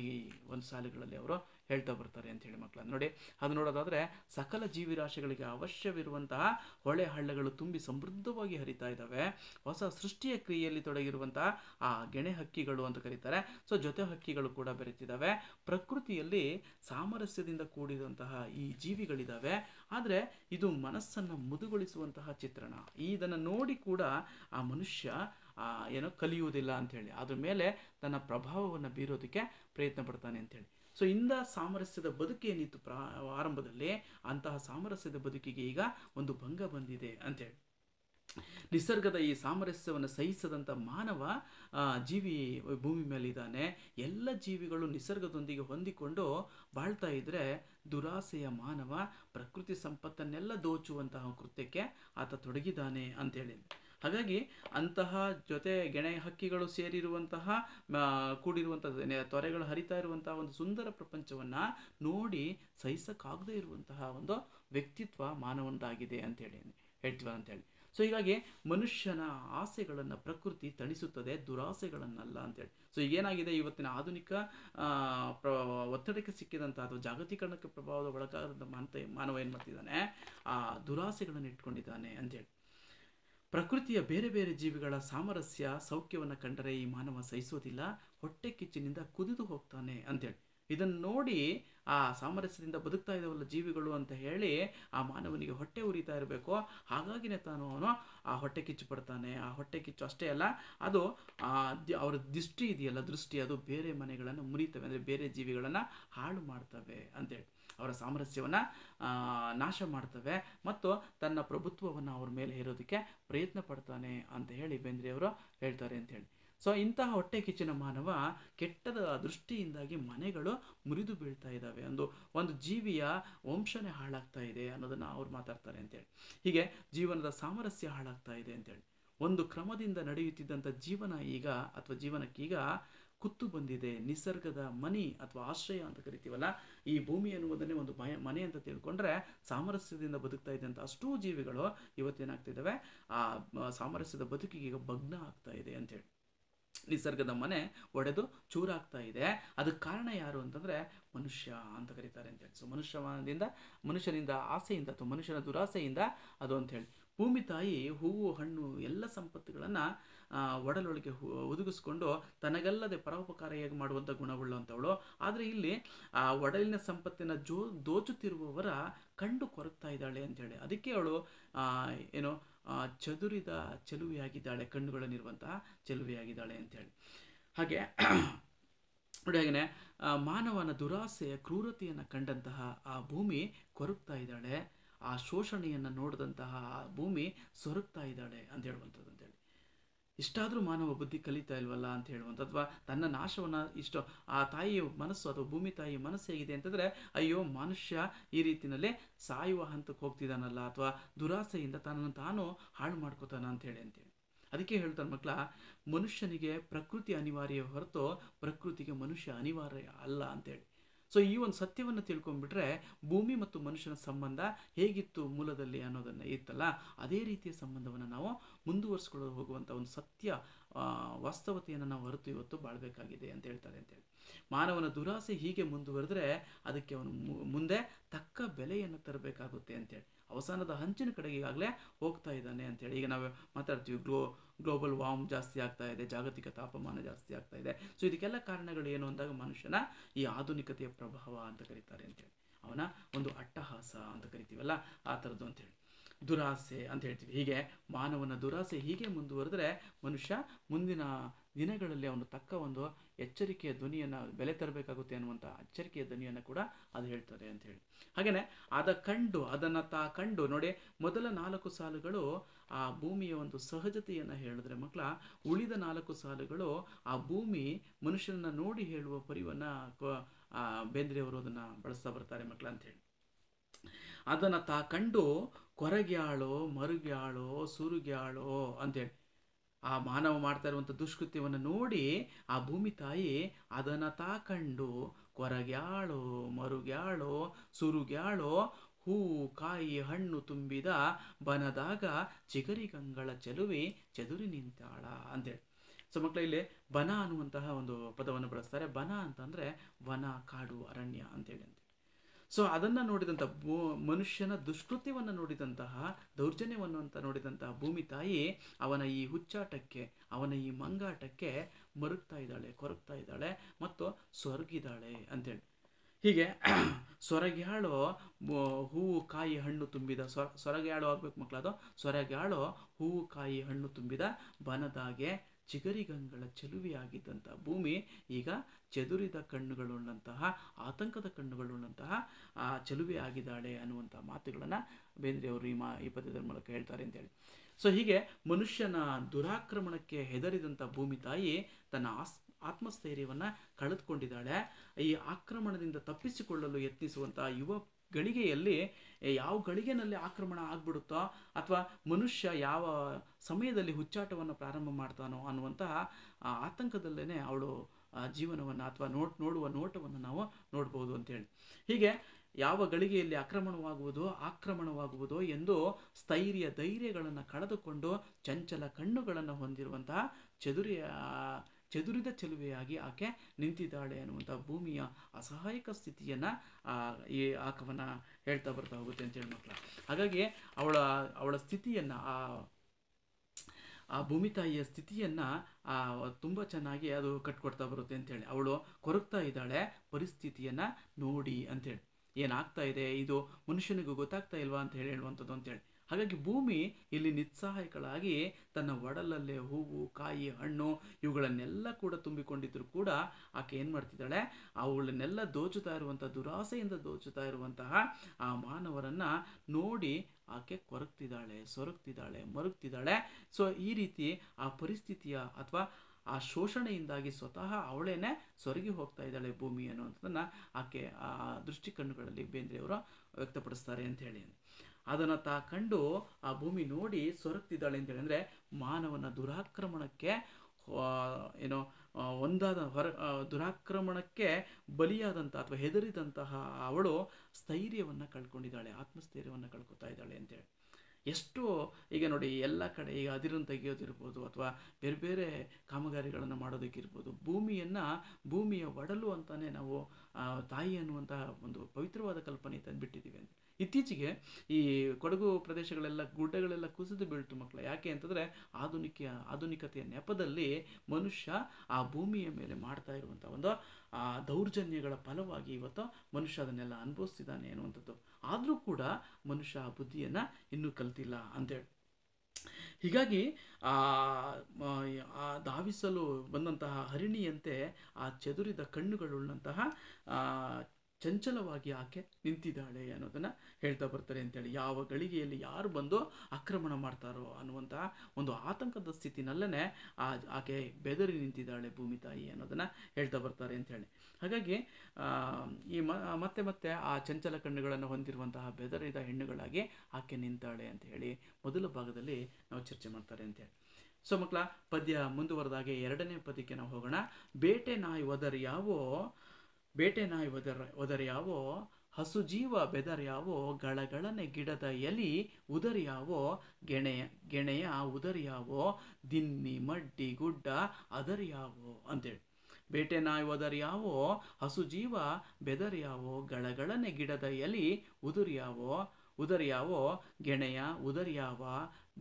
ಒಂದು ಸಾಲುಗಳಲ್ಲಿ ಅವರು ಹೇಳ್ತಾ ಬರ್ತಾರೆ ಅಂತ ಹೇಳಿ ಮಕ್ಕಳ ನೋಡಿ ಅದು ನೋಡೋದಾದರೆ ಸಕಲ ಜೀವಿರಾಶಿಗಳಿಗೆ ಅವಶ್ಯವಿರುವಂತಹ ಹೊಳೆ ಹಳ್ಳಗಳು ತುಂಬಿ ಸಮೃದ್ಧವಾಗಿ ಹರಿತಾ ಇದ್ದಾವೆ ಹೊಸ ಸೃಷ್ಟಿಯ ಕ್ರಿಯೆಯಲ್ಲಿ ತೊಡಗಿರುವಂತಹ ಆ ಗೆಣೆ ಹಕ್ಕಿಗಳು ಅಂತ ಕರೀತಾರೆ ಸೊ ಜೊತೆ ಹಕ್ಕಿಗಳು ಕೂಡ ಬೆರೆತಿದ್ದಾವೆ ಪ್ರಕೃತಿಯಲ್ಲಿ ಸಾಮರಸ್ಯದಿಂದ ಕೂಡಿದಂತಹ ಈ ಜೀವಿಗಳಿದ್ದಾವೆ ಆದರೆ ಇದು ಮನಸ್ಸನ್ನು ಮುದುಗೊಳಿಸುವಂತಹ ಚಿತ್ರಣ ಇದನ್ನು ನೋಡಿ ಕೂಡ ಆ ಮನುಷ್ಯ ಏನೋ ಕಲಿಯುವುದಿಲ್ಲ ಹೇಳಿ ಅದ್ರ ಮೇಲೆ ತನ್ನ ಪ್ರಭಾವವನ್ನು ಬೀರೋದಕ್ಕೆ ಪ್ರಯತ್ನ ಪಡ್ತಾನೆ ಅಂಥೇಳಿ ಸೊ ಇಂದ ಸಾಮರಸ್ಯದ ಬದುಕೇನಿತ್ತು ಪ್ರಾ ಆರಂಭದಲ್ಲಿ ಅಂತಹ ಸಾಮರಸ್ಯದ ಬದುಕಿಗೆ ಈಗ ಒಂದು ಭಂಗ ಬಂದಿದೆ ಅಂತೇಳಿ ನಿಸರ್ಗದ ಈ ಸಾಮರಸ್ಯವನ್ನು ಸಹಿಸದಂಥ ಮಾನವ ಜೀವಿ ಭೂಮಿ ಮೇಲೆ ಇದ್ದಾನೆ ಎಲ್ಲ ಜೀವಿಗಳು ನಿಸರ್ಗದೊಂದಿಗೆ ಹೊಂದಿಕೊಂಡು ಬಾಳ್ತಾ ಇದ್ದರೆ ದುರಾಸೆಯ ಮಾನವ ಪ್ರಕೃತಿ ಸಂಪತ್ತನ್ನೆಲ್ಲ ದೋಚುವಂತಹ ಕೃತ್ಯಕ್ಕೆ ಆತ ತೊಡಗಿದ್ದಾನೆ ಅಂತೇಳಿ ಹಾಗಾಗಿ ಅಂತಹ ಜೊತೆ ಗೆಣೆ ಹಕ್ಕಿಗಳು ಸೇರಿರುವಂತಹ ಕೂಡಿರುವಂಥ ತೊರೆಗಳು ಹರಿತಾ ಇರುವಂತಹ ಒಂದು ಸುಂದರ ಪ್ರಪಂಚವನ್ನು ನೋಡಿ ಸಹಿಸಕ್ಕಾಗದೇ ಇರುವಂತಹ ಒಂದು ವ್ಯಕ್ತಿತ್ವ ಮಾನವನದಾಗಿದೆ ಅಂತೇಳಿ ಹೇಳ್ತೀವ ಹೇಳಿ ಸೊ ಹೀಗಾಗಿ ಮನುಷ್ಯನ ಆಸೆಗಳನ್ನು ಪ್ರಕೃತಿ ತಣಿಸುತ್ತದೆ ದುರಾಸೆಗಳನ್ನಲ್ಲ ಅಂತೇಳಿ ಸೊ ಏನಾಗಿದೆ ಇವತ್ತಿನ ಆಧುನಿಕ ಪ್ರ ಒತ್ತಡಕ್ಕೆ ಸಿಕ್ಕಿದಂಥ ಅಥವಾ ಜಾಗತೀಕರಣಕ್ಕೆ ಪ್ರಭಾವದ ಒಳಗಾದಂಥ ಮಾನವ ಏನು ಮಾಡ್ತಿದ್ದಾನೆ ಆ ದುರಾಸೆಗಳನ್ನ ಇಟ್ಕೊಂಡಿದ್ದಾನೆ ಅಂತೇಳಿ ಪ್ರಕೃತಿಯ ಬೇರೆ ಬೇರೆ ಜೀವಿಗಳ ಸಾಮರಸ್ಯ ಸೌಖ್ಯವನ್ನು ಕಂಡರೆ ಈ ಮಾನವ ಸಹಿಸೋದಿಲ್ಲ ಹೊಟ್ಟೆ ಕಿಚ್ಚಿನಿಂದ ಕುದಿದು ಹೋಗ್ತಾನೆ ಅಂತೇಳಿ ಇದನ್ನು ನೋಡಿ ಆ ಸಾಮರಸ್ಯದಿಂದ ಬದುಕ್ತಾ ಇದ್ದಾವಲ್ಲ ಜೀವಿಗಳು ಅಂತ ಹೇಳಿ ಆ ಮಾನವನಿಗೆ ಹೊಟ್ಟೆ ಉರಿತಾ ಇರಬೇಕು ಹಾಗಾಗಿನೇ ತಾನು ಅವನು ಆ ಹೊಟ್ಟೆ ಕಿಚ್ಚು ಪಡ್ತಾನೆ ಆ ಹೊಟ್ಟೆ ಕಿಚ್ಚು ಅಷ್ಟೇ ಅಲ್ಲ ಅದು ಅವರ ದೃಷ್ಟಿ ಇದೆಯಲ್ಲ ದೃಷ್ಟಿ ಅದು ಬೇರೆ ಮನೆಗಳನ್ನು ಮುರಿತವೆ ಅಂದರೆ ಬೇರೆ ಜೀವಿಗಳನ್ನು ಹಾಳು ಮಾಡ್ತವೆ ಅಂತೇಳಿ ಅವರ ಸಾಮರಸ್ಯವನ್ನು ನಾಶ ಮಾಡ್ತವೆ ಮತ್ತು ತನ್ನ ಪ್ರಭುತ್ವವನ್ನು ಅವ್ರ ಮೇಲೆ ಹೇರೋದಕ್ಕೆ ಪ್ರಯತ್ನ ಪಡ್ತಾನೆ ಅಂತ ಹೇಳಿ ಬೇಂದ್ರೆಯವರು ಹೇಳ್ತಾರೆ ಅಂತ ಹೇಳಿ ಸೊ ಇಂತಹ ಹೊಟ್ಟೆ ಕಿಚ್ಚಿನ ಮಾನವ ಕೆಟ್ಟದ ದೃಷ್ಟಿಯಿಂದಾಗಿ ಮನೆಗಳು ಮುರಿದು ಬೀಳ್ತಾ ಇದ್ದಾವೆ ಒಂದು ಒಂದು ಜೀವಿಯ ವಂಶನೇ ಹಾಳಾಗ್ತಾ ಇದೆ ಅನ್ನೋದನ್ನು ಅವ್ರು ಮಾತಾಡ್ತಾರೆ ಅಂತೇಳಿ ಹೀಗೆ ಜೀವನದ ಸಾಮರಸ್ಯ ಹಾಳಾಗ್ತಾ ಇದೆ ಅಂತೇಳಿ ಒಂದು ಕ್ರಮದಿಂದ ನಡೆಯುತ್ತಿದ್ದಂಥ ಜೀವನ ಈಗ ಅಥವಾ ಜೀವನಕ್ಕೀಗ ಕುತ್ತು ಬಂದಿದೆ ನಿಸರ್ಗದ ಮನಿ ಅಥವಾ ಆಶ್ರಯ ಅಂತ ಕರಿತೀವಲ್ಲ ಈ ಭೂಮಿ ಅನ್ನುವುದನ್ನೇ ಒಂದು ಮಯ ಮನೆ ಅಂತ ತಿಳ್ಕೊಂಡ್ರೆ ಸಾಮರಸ್ಯದಿಂದ ಬದುಕ್ತಾ ಇದ್ದಂಥ ಅಷ್ಟೂ ಜೀವಿಗಳು ಇವತ್ತೇನಾಗ್ತಿದ್ದಾವೆ ಆ ಸಾಮರಸ್ಯದ ಬದುಕಿಗೆ ಈಗ ಭಗ್ನ ಆಗ್ತಾ ಇದೆ ಅಂತೇಳಿ ನಿಸರ್ಗದ ಮನೆ ಒಡೆದು ಚೂರಾಗ್ತಾ ಇದೆ ಅದಕ್ಕೆ ಕಾರಣ ಯಾರು ಅಂತಂದರೆ ಮನುಷ್ಯ ಅಂತ ಕರೀತಾರೆ ಅಂತೇಳಿ ಸೊ ಮನದಿಂದ ಮನುಷ್ಯನಿಂದ ಆಸೆಯಿಂದ ಅಥವಾ ಮನುಷ್ಯನ ದುರಾಸೆಯಿಂದ ಅದು ಅಂತ ಹೇಳಿ ಭೂಮಿ ತಾಯಿ ಹೂವು ಹಣ್ಣು ಎಲ್ಲ ಸಂಪತ್ತುಗಳನ್ನು ಒಡಲೊಳಗೆ ಒದಗಿಸ್ಕೊಂಡು ತನಗಲ್ಲದೆ ಪರೋಪಕಾರಿಯಾಗಿ ಮಾಡುವಂಥ ಗುಣವುಳ್ಳಂಥವಳು ಆದರೆ ಇಲ್ಲಿ ಆ ಒಡಲಿನ ಸಂಪತ್ತಿನ ಜೋ ದೋಚುತ್ತಿರುವವರ ಕಂಡು ಕೊರಗ್ತಾ ಇದ್ದಾಳೆ ಅಂತೇಳಿ ಅದಕ್ಕೆ ಅವಳು ಏನು ಚದುರಿದ ಚೆಲುವೆಯಾಗಿದ್ದಾಳೆ ಕಣ್ಣುಗಳನ್ನಿರುವಂತಹ ಚೆಲುವೆಯಾಗಿದ್ದಾಳೆ ಅಂತೇಳಿ ಹಾಗೆ ನೋಡಿ ಹಾಗೆ ಮಾನವನ ದುರಾಸೆಯ ಕ್ರೂರತೆಯನ್ನು ಕಂಡಂತಹ ಆ ಭೂಮಿ ಕೊರಗ್ತಾ ಇದ್ದಾಳೆ ಆ ಶೋಷಣೆಯನ್ನು ನೋಡಿದಂತಹ ಆ ಭೂಮಿ ಸೊರಗ್ತಾ ಇದ್ದಾಳೆ ಅಂತ ಹೇಳುವಂಥದ್ದು ಇಷ್ಟಾದರೂ ಮಾನವ ಬುದ್ಧಿ ಕಲಿತಾ ಇಲ್ವಲ್ಲ ಅಂತ ಹೇಳುವಂಥ ಅಥವಾ ತನ್ನ ನಾಶವನ್ನು ಇಷ್ಟು ಆ ತಾಯಿಯ ಮನಸ್ಸು ಅಥವಾ ಭೂಮಿ ತಾಯಿಯ ಮನಸ್ಸು ಹೇಗಿದೆ ಅಂತಂದರೆ ಅಯ್ಯೋ ಮನುಷ್ಯ ಈ ರೀತಿಯಲ್ಲಿ ಸಾಯುವ ಹಂತಕ್ಕೆ ಹೋಗ್ತಿದ್ದಾನಲ್ಲ ಅಥವಾ ದುರಾಸೆಯಿಂದ ತನ್ನನ್ನು ತಾನು ಹಾಳು ಮಾಡ್ಕೋತಾನ ಹೇಳಿ ಅಂತೇಳಿ ಅದಕ್ಕೆ ಹೇಳ್ತಾರೆ ಮಕ್ಕಳ ಮನುಷ್ಯನಿಗೆ ಪ್ರಕೃತಿ ಅನಿವಾರ್ಯ ಹೊರತು ಪ್ರಕೃತಿಗೆ ಮನುಷ್ಯ ಅನಿವಾರ್ಯ ಅಲ್ಲ ಅಂತೇಳಿ ಸೊ ಈ ಒಂದು ಸತ್ಯವನ್ನು ತಿಳ್ಕೊಂಡ್ಬಿಟ್ರೆ ಭೂಮಿ ಮತ್ತು ಮನುಷ್ಯನ ಸಂಬಂಧ ಹೇಗಿತ್ತು ಮೂಲದಲ್ಲಿ ಅನ್ನೋದನ್ನು ಇತ್ತಲ್ಲ ಅದೇ ರೀತಿಯ ಸಂಬಂಧವನ್ನು ನಾವು ಮುಂದುವರಿಸ್ಕೊಳ್ಳೋ ಹೋಗುವಂಥ ಒಂದು ಸತ್ಯ ವಾಸ್ತವತೆಯನ್ನು ನಾವು ಹೊರತು ಇವತ್ತು ಬಾಳ್ಬೇಕಾಗಿದೆ ಅಂತ ಹೇಳ್ತಾರೆ ಅಂತೇಳಿ ಮಾನವನ ದುರಾಸೆ ಹೀಗೆ ಮುಂದುವರೆದ್ರೆ ಅದಕ್ಕೆ ಅವನು ಮುಂದೆ ತಕ್ಕ ಬೆಲೆಯನ್ನು ತರಬೇಕಾಗುತ್ತೆ ಅಂತೇಳಿ ಅವಸಾನದ ಹಂಚಿನ ಕಡೆಗೆ ಈಗಾಗಲೇ ಹೋಗ್ತಾ ಇದ್ದಾನೆ ಅಂತೇಳಿ ಈಗ ನಾವು ಮಾತಾಡ್ತೀವಿ ಗ್ಲೋ ಗ್ಲೋಬಲ್ ವಾರ್ಮ್ ಜಾಸ್ತಿ ಆಗ್ತಾ ಇದೆ ಜಾಗತಿಕ ತಾಪಮಾನ ಜಾಸ್ತಿ ಆಗ್ತಾ ಇದೆ ಸೊ ಇದಕ್ಕೆಲ್ಲ ಕಾರಣಗಳು ಏನು ಅಂದಾಗ ಮನುಷ್ಯನ ಈ ಆಧುನಿಕತೆಯ ಪ್ರಭಾವ ಅಂತ ಕರೀತಾರೆ ಅಂತೇಳಿ ಅವನ ಒಂದು ಅಟ್ಟಹಾಸ ಅಂತ ಕರಿತೀವಲ್ಲ ಆ ಥರದ್ದು ಅಂತೇಳಿ ದುರಾಸೆ ಅಂತ ಹೇಳ್ತೀವಿ ಹೀಗೆ ಮಾನವನ ದುರಾಸೆ ಹೀಗೆ ಮುಂದುವರೆದ್ರೆ ಮನುಷ್ಯ ಮುಂದಿನ ದಿನಗಳಲ್ಲಿ ಅವನು ತಕ್ಕ ಒಂದು ಎಚ್ಚರಿಕೆಯ ಧ್ವನಿಯನ್ನು ಬೆಲೆ ತರಬೇಕಾಗುತ್ತೆ ಅನ್ನುವಂಥ ಎಚ್ಚರಿಕೆಯ ಧ್ವನಿಯನ್ನು ಕೂಡ ಅದು ಹೇಳ್ತದೆ ಅಂತ ಹೇಳಿ ಹಾಗೆಯೇ ಅದ ಕಂಡು ಅದನ್ನು ತಾ ಕಂಡು ನೋಡಿ ಮೊದಲ ನಾಲ್ಕು ಸಾಲುಗಳು ಆ ಭೂಮಿಯ ಒಂದು ಸಹಜತೆಯನ್ನು ಹೇಳಿದ್ರೆ ಮಕ್ಕಳ ಉಳಿದ ನಾಲ್ಕು ಸಾಲುಗಳು ಆ ಭೂಮಿ ಮನುಷ್ಯನನ್ನು ನೋಡಿ ಹೇಳುವ ಪರಿವನ್ನು ಬೇಂದ್ರೆಯವರು ಅದನ್ನು ಬಳಸ್ತಾ ಬರ್ತಾರೆ ಮಕ್ಕಳ ಅಂತ ಹೇಳಿ ಅದನ್ನು ತಾ ಕಂಡು ಕೊರಗ್ಯಾಳೋ ಮರುಗ್ಯಾಳೋ ಸುರುಗ್ಯಾಳೋ ಅಂತೇಳಿ ಆ ಮಾನವ ಮಾಡ್ತಾ ಇರುವಂಥ ದುಷ್ಕೃತ್ಯವನ್ನು ನೋಡಿ ಆ ಭೂಮಿ ತಾಯಿ ಅದನ್ನು ತಾಕಂಡು ಕೊರಗ್ಯಾಳೋ ಮರುಗ್ಯಾಳೋ ಸುರುಗ್ಯಾಳೋ ಹೂ ಕಾಯಿ ಹಣ್ಣು ತುಂಬಿದ ಬನದಾಗ ಗಂಗಳ ಚೆಲುವೆ ಚದುರಿ ನಿಂತಾಳ ಅಂತೇಳಿ ಸೊ ಮಕ್ಕಳು ಇಲ್ಲಿ ಬನ ಅನ್ನುವಂತಹ ಒಂದು ಪದವನ್ನು ಬಳಸ್ತಾರೆ ಬನ ಅಂತಂದರೆ ವನ ಕಾಡು ಅರಣ್ಯ ಅಂತೇಳಿ ಸೊ ಅದನ್ನು ನೋಡಿದಂಥ ಭೂ ಮನುಷ್ಯನ ದುಷ್ಕೃತ್ಯವನ್ನು ನೋಡಿದಂತಹ ದೌರ್ಜನ್ಯವನ್ನು ಅಂತ ನೋಡಿದಂತಹ ಭೂಮಿ ತಾಯಿ ಅವನ ಈ ಹುಚ್ಚಾಟಕ್ಕೆ ಅವನ ಈ ಮಂಗಾಟಕ್ಕೆ ಮರುಗ್ತಾ ಇದ್ದಾಳೆ ಕೊರಗ್ತಾ ಇದ್ದಾಳೆ ಮತ್ತು ಸ್ವರ್ಗಿದ್ದಾಳೆ ಅಂತೇಳಿ ಹೀಗೆ <clears throat> ಸೊರಗ್ಯಾಳು ಹೂವು ಕಾಯಿ ಹಣ್ಣು ತುಂಬಿದ ಸೊರ ಸೊರಗ್ಯಾಳು ಆಗ್ಬೇಕು ಮಕ್ಕಳದು ಸೊರಗ್ಯಾಳು ಹೂವು ಕಾಯಿ ಹಣ್ಣು ತುಂಬಿದ ಬನದಾಗೆ ಚಿಗರಿಗಂಗಳ ಚೆಲುವೆಯಾಗಿದ್ದಂಥ ಭೂಮಿ ಈಗ ಚದುರಿದ ಕಣ್ಣುಗಳುಳ್ಳಂತಹ ಆತಂಕದ ಕಣ್ಣುಗಳುಳ್ಳಂತಹ ಆ ಚೆಲುವೆ ಆಗಿದ್ದಾಳೆ ಅನ್ನುವಂಥ ಮಾತುಗಳನ್ನು ಬೇಂದ್ರೆಯವರು ಈ ಮಾ ಈ ಪದ್ಯದ ಮೂಲಕ ಹೇಳ್ತಾರೆ ಅಂತೇಳಿ ಸೊ ಹೀಗೆ ಮನುಷ್ಯನ ದುರಾಕ್ರಮಣಕ್ಕೆ ಹೆದರಿದಂಥ ಭೂಮಿ ತಾಯಿ ತನ್ನ ಆಸ್ ಆತ್ಮಸ್ಥೈರ್ಯವನ್ನು ಕಳೆದುಕೊಂಡಿದ್ದಾಳೆ ಈ ಆಕ್ರಮಣದಿಂದ ತಪ್ಪಿಸಿಕೊಳ್ಳಲು ಯತ್ನಿಸುವಂಥ ಯುವ ಗಳಿಗೆಯಲ್ಲಿ ಯಾವ ಗಳಿಗೆನಲ್ಲಿ ಆಕ್ರಮಣ ಆಗ್ಬಿಡುತ್ತೋ ಅಥವಾ ಮನುಷ್ಯ ಯಾವ ಸಮಯದಲ್ಲಿ ಹುಚ್ಚಾಟವನ್ನು ಪ್ರಾರಂಭ ಮಾಡ್ತಾನೋ ಅನ್ನುವಂತಹ ಆತಂಕದಲ್ಲೇ ಅವಳು ಜೀವನವನ್ನು ಅಥವಾ ನೋಟ್ ನೋಡುವ ನೋಟವನ್ನು ನಾವು ನೋಡ್ಬೋದು ಅಂತೇಳಿ ಹೀಗೆ ಯಾವ ಗಳಿಗೆಯಲ್ಲಿ ಆಕ್ರಮಣವಾಗುವುದೋ ಆಕ್ರಮಣವಾಗುವುದೋ ಎಂದು ಸ್ಥೈರ್ಯ ಧೈರ್ಯಗಳನ್ನು ಕಳೆದುಕೊಂಡು ಚಂಚಲ ಕಣ್ಣುಗಳನ್ನು ಹೊಂದಿರುವಂತಹ ಚದುರಿಯ ಚದುರಿದ ಚೆಲುವೆಯಾಗಿ ಆಕೆ ನಿಂತಿದ್ದಾಳೆ ಅನ್ನುವಂಥ ಭೂಮಿಯ ಅಸಹಾಯಕ ಸ್ಥಿತಿಯನ್ನು ಈ ಆ ಹೇಳ್ತಾ ಬರ್ತಾ ಹೋಗುತ್ತೆ ಅಂತೇಳಿ ಮಕ್ಕಳ ಹಾಗಾಗಿ ಅವಳ ಅವಳ ಸ್ಥಿತಿಯನ್ನು ಆ ಆ ಭೂಮಿ ತಾಯಿಯ ಸ್ಥಿತಿಯನ್ನು ತುಂಬ ಚೆನ್ನಾಗಿ ಅದು ಕಟ್ಕೊಡ್ತಾ ಬರುತ್ತೆ ಅಂತೇಳಿ ಅವಳು ಕೊರಗ್ತಾ ಇದ್ದಾಳೆ ಪರಿಸ್ಥಿತಿಯನ್ನು ನೋಡಿ ಅಂತೇಳಿ ಏನಾಗ್ತಾ ಇದೆ ಇದು ಮನುಷ್ಯನಿಗೂ ಗೊತ್ತಾಗ್ತಾ ಇಲ್ವಾ ಅಂತ ಹೇಳಿ ಹೇಳುವಂಥದ್ದು ಅಂತೇಳಿ ಹಾಗಾಗಿ ಭೂಮಿ ಇಲ್ಲಿ ನಿತ್ಸಹಾಯಕಳಾಗಿ ತನ್ನ ಒಡಲಲ್ಲೇ ಹೂವು ಕಾಯಿ ಹಣ್ಣು ಇವುಗಳನ್ನೆಲ್ಲ ಕೂಡ ತುಂಬಿಕೊಂಡಿದ್ರು ಕೂಡ ಆಕೆ ಏನು ಮಾಡ್ತಿದ್ದಾಳೆ ಅವುಗಳನ್ನೆಲ್ಲ ದೋಚುತ್ತಾ ಇರುವಂಥ ದುರಾಸೆಯಿಂದ ದೋಚುತ್ತಾ ಇರುವಂತಹ ಆ ಮಾನವರನ್ನು ನೋಡಿ ಆಕೆ ಕೊರಗ್ತಿದ್ದಾಳೆ ಸೊರಗ್ತಿದ್ದಾಳೆ ಮರುಗ್ತಿದ್ದಾಳೆ ಸೊ ಈ ರೀತಿ ಆ ಪರಿಸ್ಥಿತಿಯ ಅಥವಾ ಆ ಶೋಷಣೆಯಿಂದಾಗಿ ಸ್ವತಃ ಅವಳೇನೆ ಸೊರಗಿ ಹೋಗ್ತಾ ಇದ್ದಾಳೆ ಭೂಮಿ ಅನ್ನುವಂಥದ್ದನ್ನು ಆಕೆ ಆ ದೃಷ್ಟಿಕಣ್ಣುಗಳಲ್ಲಿ ಬೇಂದ್ರೆಯವರು ವ್ಯಕ್ತಪಡಿಸ್ತಾರೆ ಅಂತ ಹೇಳಿ ಅದನ್ನು ತಾ ಕಂಡು ಆ ಭೂಮಿ ನೋಡಿ ಸೊರಗ್ತಿದ್ದಾಳೆ ಅಂತೇಳಿ ಅಂದರೆ ಮಾನವನ ದುರಾಕ್ರಮಣಕ್ಕೆ ಏನೋ ಒಂದಾದ ಹೊರ ದುರಾಕ್ರಮಣಕ್ಕೆ ಬಲಿಯಾದಂಥ ಅಥವಾ ಹೆದರಿದಂತಹ ಅವಳು ಸ್ಥೈರ್ಯವನ್ನು ಕಳ್ಕೊಂಡಿದ್ದಾಳೆ ಆತ್ಮಸ್ಥೈರ್ಯವನ್ನು ಕಳ್ಕೊತಾ ಇದ್ದಾಳೆ ಅಂತೇಳಿ ಎಷ್ಟು ಈಗ ನೋಡಿ ಎಲ್ಲ ಕಡೆ ಈಗ ಅದಿರನ್ನು ತೆಗೆಯೋದಿರ್ಬೋದು ಅಥವಾ ಬೇರೆ ಬೇರೆ ಕಾಮಗಾರಿಗಳನ್ನು ಮಾಡೋದಕ್ಕಿರ್ಬೋದು ಭೂಮಿಯನ್ನು ಭೂಮಿಯ ಒಡಲು ಅಂತಲೇ ನಾವು ತಾಯಿ ಅನ್ನುವಂತಹ ಒಂದು ಪವಿತ್ರವಾದ ಕಲ್ಪನೆ ತಂದುಬಿಟ್ಟಿದ್ದೀವಿ ಅಂತ ಇತ್ತೀಚೆಗೆ ಈ ಕೊಡಗು ಪ್ರದೇಶಗಳೆಲ್ಲ ಗುಡ್ಡಗಳೆಲ್ಲ ಕುಸಿದು ಬೀಳ್ತು ಮಕ್ಕಳು ಯಾಕೆ ಅಂತಂದರೆ ಆಧುನಿಕ ಆಧುನಿಕತೆಯ ನೆಪದಲ್ಲಿ ಮನುಷ್ಯ ಆ ಭೂಮಿಯ ಮೇಲೆ ಮಾಡ್ತಾ ಇರುವಂಥ ಒಂದು ಆ ದೌರ್ಜನ್ಯಗಳ ಫಲವಾಗಿ ಇವತ್ತು ಮನುಷ್ಯ ಅದನ್ನೆಲ್ಲ ಅನುಭವಿಸ್ತಿದ್ದಾನೆ ಅನ್ನುವಂಥದ್ದು ಆದರೂ ಕೂಡ ಮನುಷ್ಯ ಆ ಬುದ್ಧಿಯನ್ನು ಇನ್ನೂ ಕಲ್ತಿಲ್ಲ ಅಂತೇಳಿ ಹೀಗಾಗಿ ಆ ಧಾವಿಸಲು ಬಂದಂತಹ ಹರಿಣಿಯಂತೆ ಆ ಚದುರಿದ ಕಣ್ಣುಗಳುಳ್ಳಂತಹ ಚಂಚಲವಾಗಿ ಆಕೆ ನಿಂತಿದ್ದಾಳೆ ಅನ್ನೋದನ್ನು ಹೇಳ್ತಾ ಬರ್ತಾರೆ ಅಂತೇಳಿ ಯಾವ ಗಳಿಗೆಯಲ್ಲಿ ಯಾರು ಬಂದು ಆಕ್ರಮಣ ಮಾಡ್ತಾರೋ ಅನ್ನುವಂತಹ ಒಂದು ಆತಂಕದ ಸ್ಥಿತಿನಲ್ಲೇ ಆ ಆಕೆ ಬೆದರಿ ನಿಂತಿದ್ದಾಳೆ ಭೂಮಿ ತಾಯಿ ಅನ್ನೋದನ್ನು ಹೇಳ್ತಾ ಬರ್ತಾರೆ ಅಂತೇಳಿ ಹಾಗಾಗಿ ಈ ಮತ್ತೆ ಮತ್ತೆ ಆ ಚಂಚಲ ಕಣ್ಣುಗಳನ್ನು ಹೊಂದಿರುವಂತಹ ಬೆದರಿದ ಹೆಣ್ಣುಗಳಾಗಿ ಆಕೆ ನಿಂತಾಳೆ ಅಂತ ಹೇಳಿ ಮೊದಲ ಭಾಗದಲ್ಲಿ ನಾವು ಚರ್ಚೆ ಮಾಡ್ತಾರೆ ಅಂತೇಳಿ ಸೊ ಮಕ್ಕಳ ಪದ್ಯ ಮುಂದುವರೆದಾಗೆ ಎರಡನೇ ಪದ್ಯಕ್ಕೆ ನಾವು ಹೋಗೋಣ ಬೇಟೆ ನಾಯಿ ಒದರ್ ಯಾವೋ ಬೇಟೆ ನಾಯಿ ಒದರ ಒದರ್ಯಾವೋ ಹಸು ಜೀವ ಬೆದರ್ಯಾವೋ ಗಳಗಳನೆ ಗಿಡದ ಎಲಿ ಉದರ್ಯಾವೋ ಗೆಣೆಯ ಗೆಣೆಯ ಉದರ್ಯಾವೋ ದಿನ್ನಿ ಮಡ್ಡಿ ಗುಡ್ಡ ಅದರ್ಯಾವೋ ಅಂತೇಳಿ ಬೇಟೆ ನಾಯಿ ಒದರ್ಯಾವೋ ಹಸು ಜೀವ ಬೆದರ್ಯಾವೋ ಗಳಗಳನೆ ಗಿಡದ ಎಲಿ ಉದುರ್ಯಾವೋ ಉದರ್ಯಾವೋ ಗೆಣೆಯ ಉದರ್ಯಾವ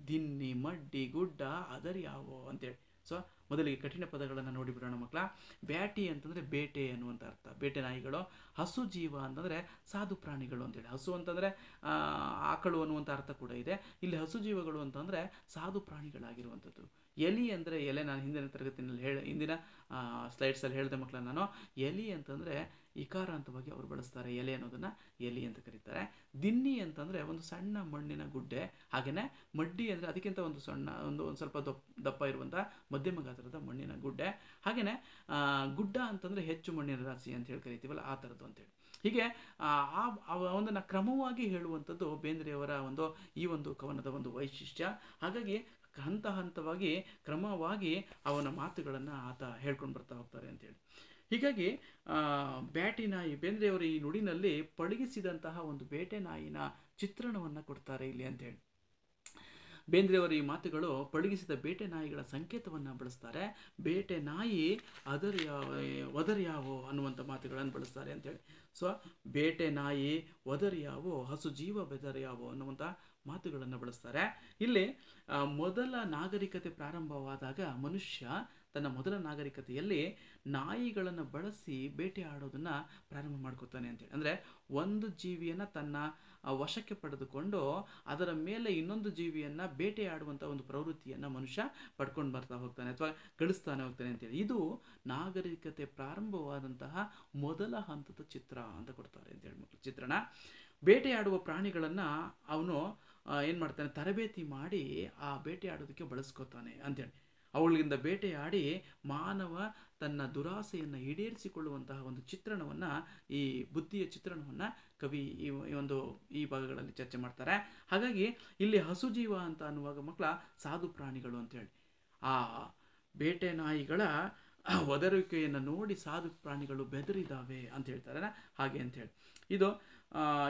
ದಿನ್ನಿ ಮಡ್ಡಿ ಗುಡ್ಡ ಅದರ್ಯಾವೋ ಅಂತೇಳಿ ಸೊ ಮೊದಲಿಗೆ ಕಠಿಣ ಪದಗಳನ್ನು ನೋಡಿಬಿಡೋಣ ಮಕ್ಕಳ ಬ್ಯಾಟಿ ಅಂತಂದರೆ ಬೇಟೆ ಅನ್ನುವಂಥ ಅರ್ಥ ಬೇಟೆ ನಾಯಿಗಳು ಹಸು ಜೀವ ಅಂತಂದರೆ ಸಾಧು ಪ್ರಾಣಿಗಳು ಅಂತೇಳಿ ಹಸು ಅಂತಂದರೆ ಆಕಳು ಅನ್ನುವಂಥ ಅರ್ಥ ಕೂಡ ಇದೆ ಇಲ್ಲಿ ಹಸು ಜೀವಗಳು ಅಂತಂದರೆ ಸಾಧು ಪ್ರಾಣಿಗಳಾಗಿರುವಂಥದ್ದು ಎಲಿ ಅಂದರೆ ಎಲೆ ನಾನು ಹಿಂದಿನ ತರಗತಿನಲ್ಲಿ ಹೇಳಿ ಹಿಂದಿನ ಸ್ಲೈಡ್ಸಲ್ಲಿ ಹೇಳಿದೆ ಮಕ್ಕಳ ನಾನು ಎಲಿ ಅಂತಂದರೆ ಇಕಾರ ಅಂತವಾಗಿ ಅವರು ಬಳಸ್ತಾರೆ ಎಲೆ ಅನ್ನೋದನ್ನು ಎಲಿ ಅಂತ ಕರೀತಾರೆ ದಿನ್ನಿ ಅಂತಂದರೆ ಒಂದು ಸಣ್ಣ ಮಣ್ಣಿನ ಗುಡ್ಡೆ ಹಾಗೆಯೇ ಮಡ್ಡಿ ಅಂದರೆ ಅದಕ್ಕಿಂತ ಒಂದು ಸಣ್ಣ ಒಂದು ಒಂದು ಸ್ವಲ್ಪ ದಪ್ಪ ದಪ್ಪ ಇರುವಂಥ ಮಧ್ಯಮ ಗಾತ್ರದ ಮಣ್ಣಿನ ಗುಡ್ಡೆ ಹಾಗೆಯೇ ಗುಡ್ಡ ಅಂತಂದರೆ ಹೆಚ್ಚು ಮಣ್ಣಿನ ರಾಶಿ ಅಂತ ಹೇಳಿ ಕರಿತೀವಲ್ಲ ಆ ಥರದ್ದು ಅಂತೇಳಿ ಹೀಗೆ ಆ ಒಂದನ್ನು ಕ್ರಮವಾಗಿ ಹೇಳುವಂಥದ್ದು ಬೇಂದ್ರೆಯವರ ಒಂದು ಈ ಒಂದು ಕವನದ ಒಂದು ವೈಶಿಷ್ಟ್ಯ ಹಾಗಾಗಿ ಹಂತ ಹಂತವಾಗಿ ಕ್ರಮವಾಗಿ ಅವನ ಮಾತುಗಳನ್ನು ಆತ ಹೇಳ್ಕೊಂಡು ಬರ್ತಾ ಹೋಗ್ತಾರೆ ಅಂತೇಳಿ ಹೀಗಾಗಿ ಬ್ಯಾಟಿ ನಾಯಿ ಬೇಂದ್ರೆಯವರು ಈ ನುಡಿನಲ್ಲಿ ಪಳಗಿಸಿದಂತಹ ಒಂದು ಬೇಟೆ ನಾಯಿನ ಚಿತ್ರಣವನ್ನು ಕೊಡ್ತಾರೆ ಇಲ್ಲಿ ಅಂತೇಳಿ ಬೇಂದ್ರೆಯವರು ಈ ಮಾತುಗಳು ಪಳಗಿಸಿದ ಬೇಟೆ ನಾಯಿಗಳ ಸಂಕೇತವನ್ನು ಬಳಸ್ತಾರೆ ಬೇಟೆ ನಾಯಿ ಒದರ್ ಯಾವೋ ಅನ್ನುವಂಥ ಮಾತುಗಳನ್ನು ಬಳಸ್ತಾರೆ ಅಂತೇಳಿ ಸೊ ಬೇಟೆ ನಾಯಿ ಯಾವೋ ಹಸು ಜೀವ ಯಾವೋ ಅನ್ನುವಂಥ ಮಾತುಗಳನ್ನು ಬಳಸ್ತಾರೆ ಇಲ್ಲಿ ಮೊದಲ ನಾಗರಿಕತೆ ಪ್ರಾರಂಭವಾದಾಗ ಮನುಷ್ಯ ತನ್ನ ಮೊದಲ ನಾಗರಿಕತೆಯಲ್ಲಿ ನಾಯಿಗಳನ್ನು ಬಳಸಿ ಬೇಟೆ ಆಡೋದನ್ನು ಪ್ರಾರಂಭ ಮಾಡ್ಕೋತಾನೆ ಅಂತೇಳಿ ಅಂದರೆ ಒಂದು ಜೀವಿಯನ್ನು ತನ್ನ ವಶಕ್ಕೆ ಪಡೆದುಕೊಂಡು ಅದರ ಮೇಲೆ ಇನ್ನೊಂದು ಜೀವಿಯನ್ನು ಬೇಟೆಯಾಡುವಂಥ ಒಂದು ಪ್ರವೃತ್ತಿಯನ್ನು ಮನುಷ್ಯ ಪಡ್ಕೊಂಡು ಬರ್ತಾ ಹೋಗ್ತಾನೆ ಅಥವಾ ಗಳಿಸ್ತಾನೆ ಹೋಗ್ತಾನೆ ಅಂತೇಳಿ ಇದು ನಾಗರಿಕತೆ ಪ್ರಾರಂಭವಾದಂತಹ ಮೊದಲ ಹಂತದ ಚಿತ್ರ ಅಂತ ಕೊಡ್ತಾರೆ ಅಂತೇಳಿ ಮಕ್ಕಳು ಚಿತ್ರಣ ಬೇಟೆಯಾಡುವ ಪ್ರಾಣಿಗಳನ್ನು ಅವನು ಏನು ಮಾಡ್ತಾನೆ ತರಬೇತಿ ಮಾಡಿ ಆ ಬೇಟೆಯಾಡೋದಕ್ಕೆ ಬಳಸ್ಕೋತಾನೆ ಅಂತೇಳಿ ಅವಳಿಂದ ಬೇಟೆಯಾಡಿ ಮಾನವ ತನ್ನ ದುರಾಸೆಯನ್ನು ಈಡೇರಿಸಿಕೊಳ್ಳುವಂತಹ ಒಂದು ಚಿತ್ರಣವನ್ನು ಈ ಬುದ್ಧಿಯ ಚಿತ್ರಣವನ್ನು ಕವಿ ಈ ಒಂದು ಈ ಭಾಗಗಳಲ್ಲಿ ಚರ್ಚೆ ಮಾಡ್ತಾರೆ ಹಾಗಾಗಿ ಇಲ್ಲಿ ಹಸು ಜೀವ ಅಂತ ಅನ್ನುವಾಗ ಮಕ್ಕಳ ಸಾಧು ಪ್ರಾಣಿಗಳು ಅಂತೇಳಿ ಆ ಬೇಟೆ ನಾಯಿಗಳ ಒದರುವಿಕೆಯನ್ನು ನೋಡಿ ಸಾಧು ಪ್ರಾಣಿಗಳು ಬೆದರಿದಾವೆ ಅಂತ ಹೇಳ್ತಾರೆ ಹಾಗೆ ಅಂತೇಳಿ ಇದು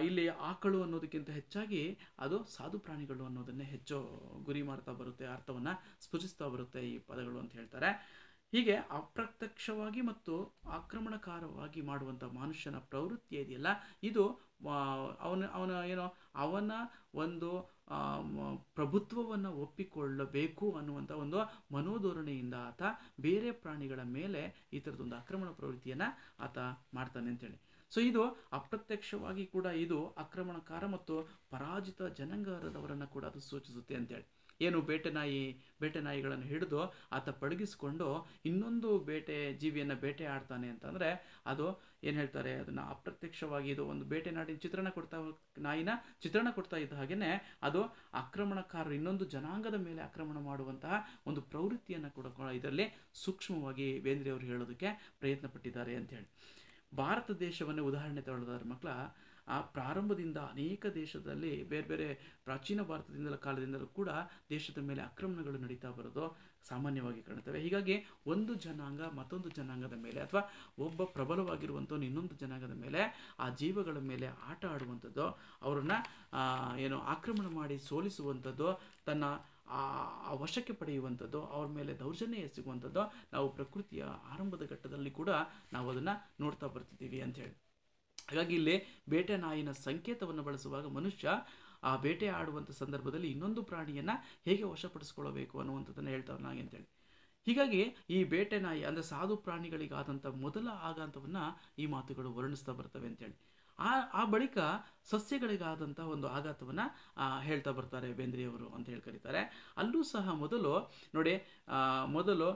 ಇಲ್ಲಿ ಆಕಳು ಅನ್ನೋದಕ್ಕಿಂತ ಹೆಚ್ಚಾಗಿ ಅದು ಸಾಧು ಪ್ರಾಣಿಗಳು ಅನ್ನೋದನ್ನೇ ಹೆಚ್ಚು ಗುರಿ ಮಾಡ್ತಾ ಬರುತ್ತೆ ಅರ್ಥವನ್ನು ಸ್ಫುಜಿಸ್ತಾ ಬರುತ್ತೆ ಈ ಪದಗಳು ಅಂತ ಹೇಳ್ತಾರೆ ಹೀಗೆ ಅಪ್ರತ್ಯಕ್ಷವಾಗಿ ಮತ್ತು ಆಕ್ರಮಣಕಾರವಾಗಿ ಮಾಡುವಂಥ ಮನುಷ್ಯನ ಪ್ರವೃತ್ತಿ ಇದೆಯಲ್ಲ ಇದು ಅವನ ಅವನ ಏನು ಅವನ ಒಂದು ಪ್ರಭುತ್ವವನ್ನು ಒಪ್ಪಿಕೊಳ್ಳಬೇಕು ಅನ್ನುವಂಥ ಒಂದು ಮನೋಧೋರಣೆಯಿಂದ ಆತ ಬೇರೆ ಪ್ರಾಣಿಗಳ ಮೇಲೆ ಈ ಥರದೊಂದು ಆಕ್ರಮಣ ಪ್ರವೃತ್ತಿಯನ್ನು ಆತ ಮಾಡ್ತಾನೆ ಅಂತೇಳಿ ಸೊ ಇದು ಅಪ್ರತ್ಯಕ್ಷವಾಗಿ ಕೂಡ ಇದು ಆಕ್ರಮಣಕಾರ ಮತ್ತು ಪರಾಜಿತ ಜನಾಂಗದವರನ್ನು ಕೂಡ ಅದು ಸೂಚಿಸುತ್ತೆ ಅಂತೇಳಿ ಏನು ಬೇಟೆ ನಾಯಿ ಬೇಟೆ ನಾಯಿಗಳನ್ನು ಹಿಡಿದು ಆತ ಪಳಗಿಸಿಕೊಂಡು ಇನ್ನೊಂದು ಬೇಟೆ ಜೀವಿಯನ್ನು ಬೇಟೆ ಆಡ್ತಾನೆ ಅಂತಂದರೆ ಅದು ಏನು ಹೇಳ್ತಾರೆ ಅದನ್ನು ಅಪ್ರತ್ಯಕ್ಷವಾಗಿ ಇದು ಒಂದು ಬೇಟೆ ನಾಡಿನ ಚಿತ್ರಣ ಕೊಡ್ತಾ ನಾಯಿನ ಚಿತ್ರಣ ಕೊಡ್ತಾ ಇದ್ದ ಹಾಗೆಯೇ ಅದು ಆಕ್ರಮಣಕಾರರು ಇನ್ನೊಂದು ಜನಾಂಗದ ಮೇಲೆ ಆಕ್ರಮಣ ಮಾಡುವಂತಹ ಒಂದು ಪ್ರವೃತ್ತಿಯನ್ನು ಕೂಡ ಇದರಲ್ಲಿ ಸೂಕ್ಷ್ಮವಾಗಿ ಬೇಂದ್ರೆಯವರು ಹೇಳೋದಕ್ಕೆ ಪ್ರಯತ್ನ ಪಟ್ಟಿದ್ದಾರೆ ಹೇಳಿ ಭಾರತ ದೇಶವನ್ನೇ ಉದಾಹರಣೆ ತಗೊಳ್ಳೋದಾದ್ರೆ ಮಕ್ಕಳ ಆ ಪ್ರಾರಂಭದಿಂದ ಅನೇಕ ದೇಶದಲ್ಲಿ ಬೇರೆ ಬೇರೆ ಪ್ರಾಚೀನ ಭಾರತದಿಂದಲ ಕಾಲದಿಂದಲೂ ಕೂಡ ದೇಶದ ಮೇಲೆ ಆಕ್ರಮಣಗಳು ನಡೀತಾ ಬರೋದು ಸಾಮಾನ್ಯವಾಗಿ ಕಾಣುತ್ತವೆ ಹೀಗಾಗಿ ಒಂದು ಜನಾಂಗ ಮತ್ತೊಂದು ಜನಾಂಗದ ಮೇಲೆ ಅಥವಾ ಒಬ್ಬ ಪ್ರಬಲವಾಗಿರುವಂಥ ಇನ್ನೊಂದು ಜನಾಂಗದ ಮೇಲೆ ಆ ಜೀವಗಳ ಮೇಲೆ ಆಟ ಆಡುವಂಥದ್ದು ಅವರನ್ನು ಏನು ಆಕ್ರಮಣ ಮಾಡಿ ಸೋಲಿಸುವಂಥದ್ದು ತನ್ನ ಆ ವಶಕ್ಕೆ ಪಡೆಯುವಂಥದ್ದು ಅವ್ರ ಮೇಲೆ ದೌರ್ಜನ್ಯ ಎಸಗುವಂಥದ್ದು ನಾವು ಪ್ರಕೃತಿಯ ಆರಂಭದ ಘಟ್ಟದಲ್ಲಿ ಕೂಡ ನಾವು ಅದನ್ನು ನೋಡ್ತಾ ಬರ್ತಿದ್ದೀವಿ ಅಂತ ಹೇಳಿ ಹಾಗಾಗಿ ಇಲ್ಲಿ ಬೇಟೆ ನಾಯಿನ ಸಂಕೇತವನ್ನು ಬಳಸುವಾಗ ಮನುಷ್ಯ ಆ ಬೇಟೆ ಆಡುವಂಥ ಸಂದರ್ಭದಲ್ಲಿ ಇನ್ನೊಂದು ಪ್ರಾಣಿಯನ್ನು ಹೇಗೆ ವಶಪಡಿಸ್ಕೊಳ್ಬೇಕು ಅನ್ನುವಂಥದ್ದನ್ನು ಅಂತ ಅಂತೇಳಿ ಹೀಗಾಗಿ ಈ ಬೇಟೆ ನಾಯಿ ಅಂದರೆ ಸಾಧು ಪ್ರಾಣಿಗಳಿಗಾದಂಥ ಮೊದಲ ಆಘಾತವನ್ನು ಈ ಮಾತುಗಳು ವರ್ಣಿಸ್ತಾ ಬರ್ತವೆ ಅಂತೇಳಿ ಆ ಆ ಬಳಿಕ ಸಸ್ಯಗಳಿಗಾದಂಥ ಒಂದು ಆಘಾತವನ್ನು ಹೇಳ್ತಾ ಬರ್ತಾರೆ ಬೇಂದ್ರೆಯವರು ಅಂತ ಹೇಳಿ ಕರೀತಾರೆ ಅಲ್ಲೂ ಸಹ ಮೊದಲು ನೋಡಿ ಮೊದಲು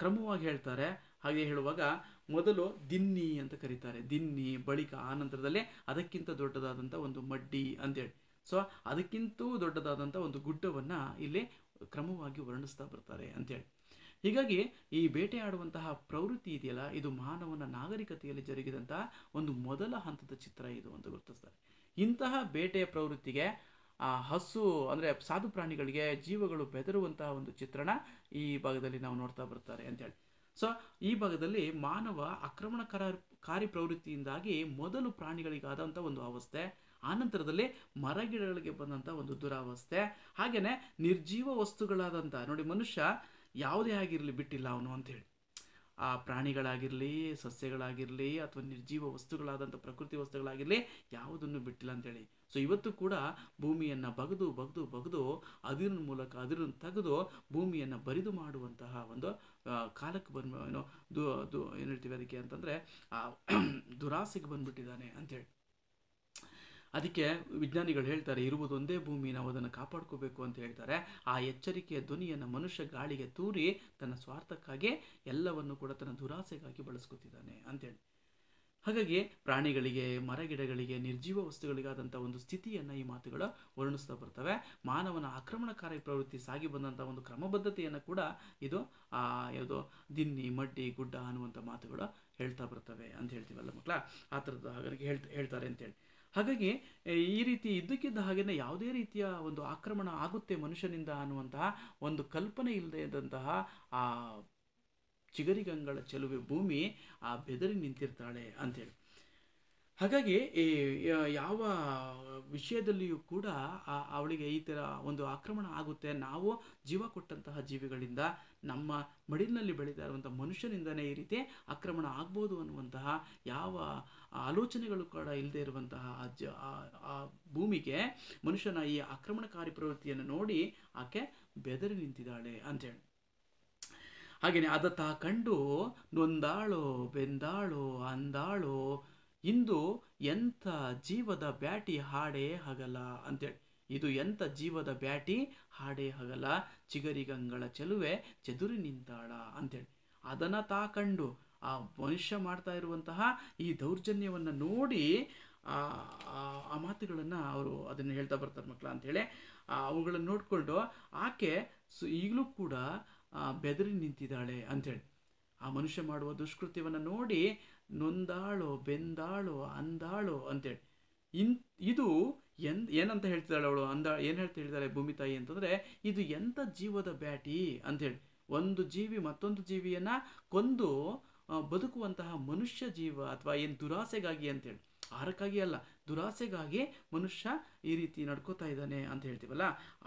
ಕ್ರಮವಾಗಿ ಹೇಳ್ತಾರೆ ಹಾಗೆ ಹೇಳುವಾಗ ಮೊದಲು ದಿನ್ನಿ ಅಂತ ಕರೀತಾರೆ ದಿನ್ನಿ ಬಳಿಕ ಆ ನಂತರದಲ್ಲೇ ಅದಕ್ಕಿಂತ ದೊಡ್ಡದಾದಂಥ ಒಂದು ಮಡ್ಡಿ ಅಂತೇಳಿ ಸೊ ಅದಕ್ಕಿಂತೂ ದೊಡ್ಡದಾದಂಥ ಒಂದು ಗುಡ್ಡವನ್ನು ಇಲ್ಲಿ ಕ್ರಮವಾಗಿ ವರ್ಣಿಸ್ತಾ ಬರ್ತಾರೆ ಅಂತೇಳಿ ಹೀಗಾಗಿ ಈ ಬೇಟೆಯಾಡುವಂತಹ ಪ್ರವೃತ್ತಿ ಇದೆಯಲ್ಲ ಇದು ಮಾನವನ ನಾಗರಿಕತೆಯಲ್ಲಿ ಜರುಗಿದಂತಹ ಒಂದು ಮೊದಲ ಹಂತದ ಚಿತ್ರ ಇದು ಅಂತ ಗುರುತಿಸ್ತಾರೆ ಇಂತಹ ಬೇಟೆಯ ಪ್ರವೃತ್ತಿಗೆ ಆ ಹಸು ಅಂದರೆ ಸಾಧು ಪ್ರಾಣಿಗಳಿಗೆ ಜೀವಗಳು ಬೆದರುವಂತಹ ಒಂದು ಚಿತ್ರಣ ಈ ಭಾಗದಲ್ಲಿ ನಾವು ನೋಡ್ತಾ ಬರ್ತಾರೆ ಅಂತೇಳಿ ಸೊ ಈ ಭಾಗದಲ್ಲಿ ಮಾನವ ಆಕ್ರಮಣ ಕಾರಿ ಪ್ರವೃತ್ತಿಯಿಂದಾಗಿ ಮೊದಲು ಪ್ರಾಣಿಗಳಿಗಾದಂಥ ಒಂದು ಅವಸ್ಥೆ ಆನಂತರದಲ್ಲಿ ಮರಗಿಡಗಳಿಗೆ ಬಂದಂಥ ಒಂದು ದುರಾವಸ್ಥೆ ಹಾಗೆಯೇ ನಿರ್ಜೀವ ವಸ್ತುಗಳಾದಂಥ ನೋಡಿ ಮನುಷ್ಯ ಯಾವುದೇ ಆಗಿರಲಿ ಬಿಟ್ಟಿಲ್ಲ ಅವನು ಅಂಥೇಳಿ ಆ ಪ್ರಾಣಿಗಳಾಗಿರಲಿ ಸಸ್ಯಗಳಾಗಿರಲಿ ಅಥವಾ ನಿರ್ಜೀವ ವಸ್ತುಗಳಾದಂಥ ಪ್ರಕೃತಿ ವಸ್ತುಗಳಾಗಿರಲಿ ಯಾವುದನ್ನು ಬಿಟ್ಟಿಲ್ಲ ಅಂತೇಳಿ ಸೊ ಇವತ್ತು ಕೂಡ ಭೂಮಿಯನ್ನು ಬಗೆದು ಬಗೆದು ಬಗೆದು ಅದಿರಿನ ಮೂಲಕ ಅದಿರನ್ನು ತೆಗೆದು ಭೂಮಿಯನ್ನು ಬರಿದು ಮಾಡುವಂತಹ ಒಂದು ಕಾಲಕ್ಕೆ ಬಂದು ಏನು ದು ಏನು ಹೇಳ್ತೀವಿ ಅದಕ್ಕೆ ಅಂತಂದರೆ ಆ <clears throat> ದುರಾಸೆಗೆ ಬಂದುಬಿಟ್ಟಿದ್ದಾನೆ ಅಂಥೇಳಿ ಅದಕ್ಕೆ ವಿಜ್ಞಾನಿಗಳು ಹೇಳ್ತಾರೆ ಇರುವುದೊಂದೇ ಭೂಮಿ ನಾವು ಅದನ್ನು ಕಾಪಾಡ್ಕೋಬೇಕು ಅಂತ ಹೇಳ್ತಾರೆ ಆ ಎಚ್ಚರಿಕೆಯ ಧ್ವನಿಯನ್ನು ಮನುಷ್ಯ ಗಾಳಿಗೆ ತೂರಿ ತನ್ನ ಸ್ವಾರ್ಥಕ್ಕಾಗಿ ಎಲ್ಲವನ್ನು ಕೂಡ ತನ್ನ ದುರಾಸೆಗಾಗಿ ಬಳಸ್ಕೊತಿದ್ದಾನೆ ಅಂತೇಳಿ ಹಾಗಾಗಿ ಪ್ರಾಣಿಗಳಿಗೆ ಮರಗಿಡಗಳಿಗೆ ನಿರ್ಜೀವ ವಸ್ತುಗಳಿಗಾದಂಥ ಒಂದು ಸ್ಥಿತಿಯನ್ನು ಈ ಮಾತುಗಳು ವರ್ಣಿಸ್ತಾ ಬರ್ತವೆ ಮಾನವನ ಆಕ್ರಮಣಕಾರಿ ಪ್ರವೃತ್ತಿ ಸಾಗಿ ಬಂದಂಥ ಒಂದು ಕ್ರಮಬದ್ಧತೆಯನ್ನು ಕೂಡ ಇದು ಆ ಯಾವುದು ದಿನ್ನಿ ಮಡ್ಡಿ ಗುಡ್ಡ ಅನ್ನುವಂಥ ಮಾತುಗಳು ಹೇಳ್ತಾ ಬರ್ತವೆ ಅಂತ ಹೇಳ್ತೀವಲ್ಲ ಮಕ್ಕಳ ಆ ಥರದ್ದು ಹಾಗಾಗಿ ಹೇಳ್ತಾ ಹೇಳ್ತಾರೆ ಅಂತೇಳಿ ಹಾಗಾಗಿ ಈ ರೀತಿ ಇದ್ದಕ್ಕಿದ್ದ ಹಾಗೆಯೇ ಯಾವುದೇ ರೀತಿಯ ಒಂದು ಆಕ್ರಮಣ ಆಗುತ್ತೆ ಮನುಷ್ಯನಿಂದ ಅನ್ನುವಂತಹ ಒಂದು ಕಲ್ಪನೆ ಇಲ್ಲದೆ ಇದ್ದಂತಹ ಆ ಚಿಗರಿಗಂಗಳ ಚೆಲುವೆ ಭೂಮಿ ಆ ಬೆದರಿ ನಿಂತಿರ್ತಾಳೆ ಅಂತೇಳಿ ಹಾಗಾಗಿ ಈ ಯಾವ ವಿಷಯದಲ್ಲಿಯೂ ಕೂಡ ಅವಳಿಗೆ ಈ ಥರ ಒಂದು ಆಕ್ರಮಣ ಆಗುತ್ತೆ ನಾವು ಜೀವ ಕೊಟ್ಟಂತಹ ಜೀವಿಗಳಿಂದ ನಮ್ಮ ಮಡಿಲಿನಲ್ಲಿ ಬೆಳೀತಾ ಇರುವಂಥ ಮನುಷ್ಯನಿಂದನೇ ಈ ರೀತಿ ಆಕ್ರಮಣ ಆಗ್ಬೋದು ಅನ್ನುವಂತಹ ಯಾವ ಆಲೋಚನೆಗಳು ಕೂಡ ಇಲ್ಲದೆ ಇರುವಂತಹ ಜ ಆ ಭೂಮಿಗೆ ಮನುಷ್ಯನ ಈ ಆಕ್ರಮಣಕಾರಿ ಪ್ರವೃತ್ತಿಯನ್ನು ನೋಡಿ ಆಕೆ ಬೆದರಿ ನಿಂತಿದ್ದಾಳೆ ಅಂತೇಳಿ ಹಾಗೆಯೇ ಅದತ್ತ ಕಂಡು ನೊಂದಾಳೋ ಬೆಂದಾಳೋ ಅಂದಾಳೋ ಇಂದು ಎಂಥ ಜೀವದ ಬ್ಯಾಟಿ ಹಾಡೇ ಹಗಲ ಅಂತೇಳಿ ಇದು ಎಂಥ ಜೀವದ ಬ್ಯಾಟಿ ಹಾಡೇ ಹಗಲ ಚಿಗರಿಗಂಗಳ ಚೆಲುವೆ ಚದುರಿ ನಿಂತಾಳ ಅಂತೇಳಿ ಅದನ್ನು ತಾಕಂಡು ಆ ಮನುಷ್ಯ ಮಾಡ್ತಾ ಇರುವಂತಹ ಈ ದೌರ್ಜನ್ಯವನ್ನು ನೋಡಿ ಆ ಮಾತುಗಳನ್ನು ಅವರು ಅದನ್ನು ಹೇಳ್ತಾ ಬರ್ತಾರೆ ಮಕ್ಕಳು ಅಂಥೇಳಿ ಅವುಗಳನ್ನು ನೋಡಿಕೊಂಡು ಆಕೆ ಸು ಈಗಲೂ ಕೂಡ ಬೆದರಿ ನಿಂತಿದ್ದಾಳೆ ಅಂಥೇಳಿ ಆ ಮನುಷ್ಯ ಮಾಡುವ ದುಷ್ಕೃತ್ಯವನ್ನು ನೋಡಿ ನೊಂದಾಳು ಬೆಂದಾಳು ಅಂದಾಳು ಅಂತೇಳಿ ಇನ್ ಇದು ಎನ್ ಏನಂತ ಹೇಳ್ತಿದ್ದಾಳೆ ಅವಳು ಅಂದ ಏನು ಹೇಳ್ತಾ ಭೂಮಿ ತಾಯಿ ಅಂತಂದರೆ ಇದು ಎಂಥ ಜೀವದ ಬ್ಯಾಟಿ ಹೇಳಿ ಒಂದು ಜೀವಿ ಮತ್ತೊಂದು ಜೀವಿಯನ್ನು ಕೊಂದು ಬದುಕುವಂತಹ ಮನುಷ್ಯ ಜೀವ ಅಥವಾ ಏನು ದುರಾಸೆಗಾಗಿ ಅಂತೇಳಿ ಆಹಾರಕ್ಕಾಗಿ ಅಲ್ಲ ದುರಾಸೆಗಾಗಿ ಮನುಷ್ಯ ಈ ರೀತಿ ನಡ್ಕೋತಾ ಇದ್ದಾನೆ ಅಂತ ಹೇಳ್ತೀವಲ್ಲ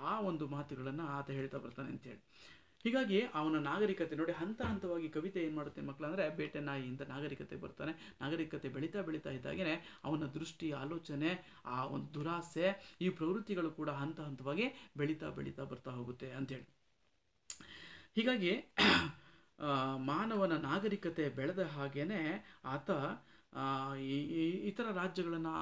ಆ ಒಂದು ಮಾತುಗಳನ್ನು ಆತ ಹೇಳ್ತಾ ಬರ್ತಾನೆ ಅಂತೇಳಿ ಹೀಗಾಗಿ ಅವನ ನಾಗರಿಕತೆ ನೋಡಿ ಹಂತ ಹಂತವಾಗಿ ಕವಿತೆ ಏನು ಮಾಡುತ್ತೆ ಮಕ್ಕಳಂದರೆ ಬೇಟೆ ನಾಯಿಯಿಂದ ನಾಗರಿಕತೆ ಬರ್ತಾನೆ ನಾಗರಿಕತೆ ಬೆಳೀತಾ ಬೆಳೀತಾ ಇದ್ದಾಗೇ ಅವನ ದೃಷ್ಟಿ ಆಲೋಚನೆ ಆ ಒಂದು ದುರಾಸೆ ಈ ಪ್ರವೃತ್ತಿಗಳು ಕೂಡ ಹಂತ ಹಂತವಾಗಿ ಬೆಳೀತಾ ಬೆಳೀತಾ ಬರ್ತಾ ಹೋಗುತ್ತೆ ಅಂಥೇಳಿ ಹೀಗಾಗಿ ಮಾನವನ ನಾಗರಿಕತೆ ಬೆಳೆದ ಹಾಗೇನೆ ಆತ ಇತರ ರಾಜ್ಯಗಳನ್ನು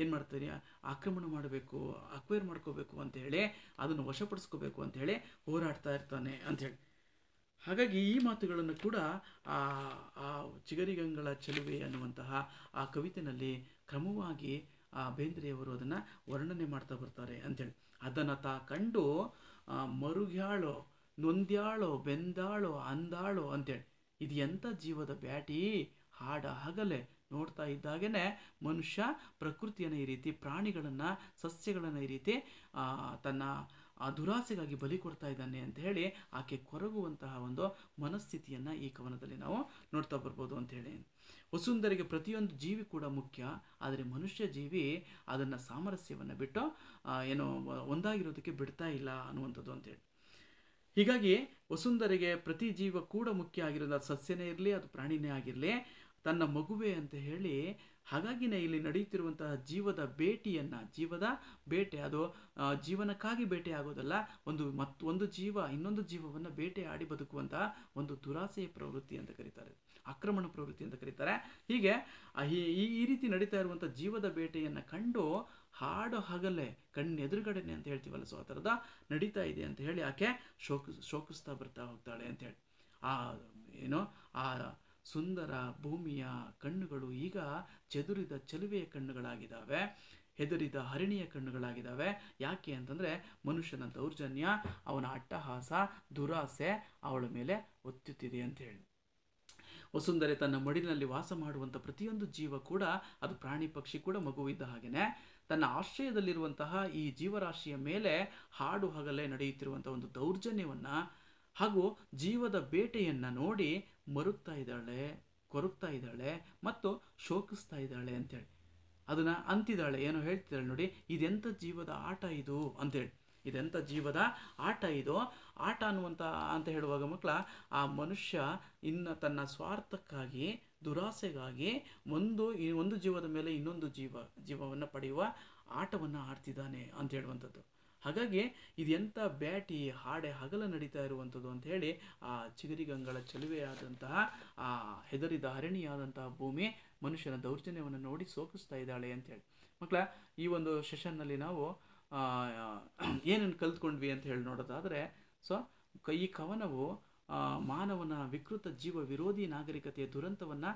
ಏನು ಮಾಡ್ತಾರೆ ಆಕ್ರಮಣ ಮಾಡಬೇಕು ಅಕ್ವೈರ್ ಮಾಡ್ಕೋಬೇಕು ಅಂಥೇಳಿ ಅದನ್ನು ವಶಪಡಿಸ್ಕೋಬೇಕು ಅಂಥೇಳಿ ಹೋರಾಡ್ತಾ ಇರ್ತಾನೆ ಅಂಥೇಳಿ ಹಾಗಾಗಿ ಈ ಮಾತುಗಳನ್ನು ಕೂಡ ಆ ಚಿಗರಿಗಂಗಳ ಚೆಲುವೆ ಅನ್ನುವಂತಹ ಆ ಕವಿತೆನಲ್ಲಿ ಕ್ರಮವಾಗಿ ಆ ಬೇಂದ್ರೆಯವರು ಅದನ್ನು ವರ್ಣನೆ ಮಾಡ್ತಾ ಬರ್ತಾರೆ ಅಂಥೇಳಿ ಅದನ್ನು ತಾ ಕಂಡು ಮರುಗ್ಯಾಳು ನೊಂದ್ಯಾಳೋ ಬೆಂದಾಳೋ ಅಂದಾಳೋ ಅಂತೇಳಿ ಇದು ಎಂಥ ಜೀವದ ಬ್ಯಾಟಿ ಹಾಡ ಹಗಲೆ ನೋಡ್ತಾ ಇದ್ದಾಗೇ ಮನುಷ್ಯ ಪ್ರಕೃತಿಯನ್ನು ಈ ರೀತಿ ಪ್ರಾಣಿಗಳನ್ನು ಸಸ್ಯಗಳನ್ನು ಈ ರೀತಿ ತನ್ನ ದುರಾಸೆಗಾಗಿ ಬಲಿ ಕೊಡ್ತಾ ಇದ್ದಾನೆ ಅಂತ ಹೇಳಿ ಆಕೆ ಕೊರಗುವಂತಹ ಒಂದು ಮನಸ್ಥಿತಿಯನ್ನು ಈ ಕವನದಲ್ಲಿ ನಾವು ನೋಡ್ತಾ ಬರ್ಬೋದು ಅಂತ ಹೇಳಿ ವಸುಂಧರಿಗೆ ಪ್ರತಿಯೊಂದು ಜೀವಿ ಕೂಡ ಮುಖ್ಯ ಆದರೆ ಮನುಷ್ಯ ಜೀವಿ ಅದನ್ನು ಸಾಮರಸ್ಯವನ್ನು ಬಿಟ್ಟು ಏನೋ ಒಂದಾಗಿರೋದಕ್ಕೆ ಬಿಡ್ತಾ ಇಲ್ಲ ಅನ್ನುವಂಥದ್ದು ಅಂತೇಳಿ ಹೀಗಾಗಿ ವಸುಂಧರಿಗೆ ಪ್ರತಿ ಜೀವ ಕೂಡ ಮುಖ್ಯ ಆಗಿರೋದು ಅದು ಸಸ್ಯನೇ ಇರಲಿ ಅದು ಪ್ರಾಣಿನೇ ಆಗಿರಲಿ ತನ್ನ ಮಗುವೆ ಅಂತ ಹೇಳಿ ಹಾಗಾಗಿನೇ ಇಲ್ಲಿ ನಡೆಯುತ್ತಿರುವಂತಹ ಜೀವದ ಬೇಟೆಯನ್ನು ಜೀವದ ಬೇಟೆ ಅದು ಜೀವನಕ್ಕಾಗಿ ಬೇಟೆ ಆಗೋದಲ್ಲ ಒಂದು ಮತ್ತೊಂದು ಜೀವ ಇನ್ನೊಂದು ಜೀವವನ್ನು ಬೇಟೆ ಆಡಿ ಬದುಕುವಂತಹ ಒಂದು ದುರಾಸೆಯ ಪ್ರವೃತ್ತಿ ಅಂತ ಕರೀತಾರೆ ಆಕ್ರಮಣ ಪ್ರವೃತ್ತಿ ಅಂತ ಕರೀತಾರೆ ಹೀಗೆ ಈ ಈ ರೀತಿ ನಡೀತಾ ಇರುವಂಥ ಜೀವದ ಬೇಟೆಯನ್ನು ಕಂಡು ಹಾಡು ಹಗಲೆ ಕಣ್ಣೆದುರುಗಡೆನೆ ಅಂತ ಹೇಳ್ತೀವಲ್ಲ ಸೊ ಆ ಥರದ ನಡೀತಾ ಇದೆ ಅಂತ ಹೇಳಿ ಆಕೆ ಶೋಕ ಶೋಕಿಸ್ತಾ ಬರ್ತಾ ಹೋಗ್ತಾಳೆ ಅಂತ ಹೇಳಿ ಆ ಏನೋ ಆ ಸುಂದರ ಭೂಮಿಯ ಕಣ್ಣುಗಳು ಈಗ ಚದುರಿದ ಚಲುವೆಯ ಕಣ್ಣುಗಳಾಗಿದ್ದಾವೆ ಹೆದರಿದ ಹರಿಣಿಯ ಕಣ್ಣುಗಳಾಗಿದ್ದಾವೆ ಯಾಕೆ ಅಂತಂದರೆ ಮನುಷ್ಯನ ದೌರ್ಜನ್ಯ ಅವನ ಅಟ್ಟಹಾಸ ದುರಾಸೆ ಅವಳ ಮೇಲೆ ಒತ್ತುತ್ತಿದೆ ಅಂತ ಹೇಳಿ ವಸುಂಧರೆ ತನ್ನ ಮಡಿಲಿನಲ್ಲಿ ವಾಸ ಮಾಡುವಂಥ ಪ್ರತಿಯೊಂದು ಜೀವ ಕೂಡ ಅದು ಪ್ರಾಣಿ ಪಕ್ಷಿ ಕೂಡ ಮಗುವಿದ್ದ ಹಾಗೆಯೇ ತನ್ನ ಆಶ್ರಯದಲ್ಲಿರುವಂತಹ ಈ ಜೀವರಾಶಿಯ ಮೇಲೆ ಹಾಡು ಹಗಲೇ ನಡೆಯುತ್ತಿರುವಂಥ ಒಂದು ದೌರ್ಜನ್ಯವನ್ನು ಹಾಗೂ ಜೀವದ ಬೇಟೆಯನ್ನು ನೋಡಿ ಮರುಗ್ತಾ ಇದ್ದಾಳೆ ಕೊರಗ್ತಾ ಇದ್ದಾಳೆ ಮತ್ತು ಶೋಕಿಸ್ತಾ ಇದ್ದಾಳೆ ಅಂತೇಳಿ ಅದನ್ನು ಅಂತಿದ್ದಾಳೆ ಏನೋ ಹೇಳ್ತಿದ್ದಾಳೆ ನೋಡಿ ಇದೆಂಥ ಜೀವದ ಆಟ ಇದು ಅಂತೇಳಿ ಇದೆಂಥ ಜೀವದ ಆಟ ಇದು ಆಟ ಅನ್ನುವಂಥ ಅಂತ ಹೇಳುವಾಗ ಮಕ್ಕಳ ಆ ಮನುಷ್ಯ ಇನ್ನು ತನ್ನ ಸ್ವಾರ್ಥಕ್ಕಾಗಿ ದುರಾಸೆಗಾಗಿ ಒಂದು ಒಂದು ಜೀವದ ಮೇಲೆ ಇನ್ನೊಂದು ಜೀವ ಜೀವವನ್ನು ಪಡೆಯುವ ಆಟವನ್ನು ಆಡ್ತಿದ್ದಾನೆ ಅಂತ ಹೇಳುವಂಥದ್ದು ಹಾಗಾಗಿ ಇದೆಂಥ ಬ್ಯಾಟಿ ಹಾಡೆ ಹಗಲ ನಡೀತಾ ಇರುವಂಥದ್ದು ಅಂತ ಹೇಳಿ ಆ ಚಿಗರಿಗಂಗಳ ಚಲುವೆಯಾದಂತಹ ಆ ಹೆದರಿದ ಹರಣಿಯಾದಂತಹ ಭೂಮಿ ಮನುಷ್ಯನ ದೌರ್ಜನ್ಯವನ್ನು ನೋಡಿ ಸೋಕಿಸ್ತಾ ಇದ್ದಾಳೆ ಅಂತ ಹೇಳಿ ಮಕ್ಕಳ ಈ ಒಂದು ಸೆಷನ್ನಲ್ಲಿ ನಾವು ಏನೇನು ಕಲ್ತ್ಕೊಂಡ್ವಿ ಅಂತ ಹೇಳಿ ನೋಡೋದಾದರೆ ಸೊ ಈ ಕವನವು ಮಾನವನ ವಿಕೃತ ಜೀವ ವಿರೋಧಿ ನಾಗರಿಕತೆಯ ದುರಂತವನ್ನು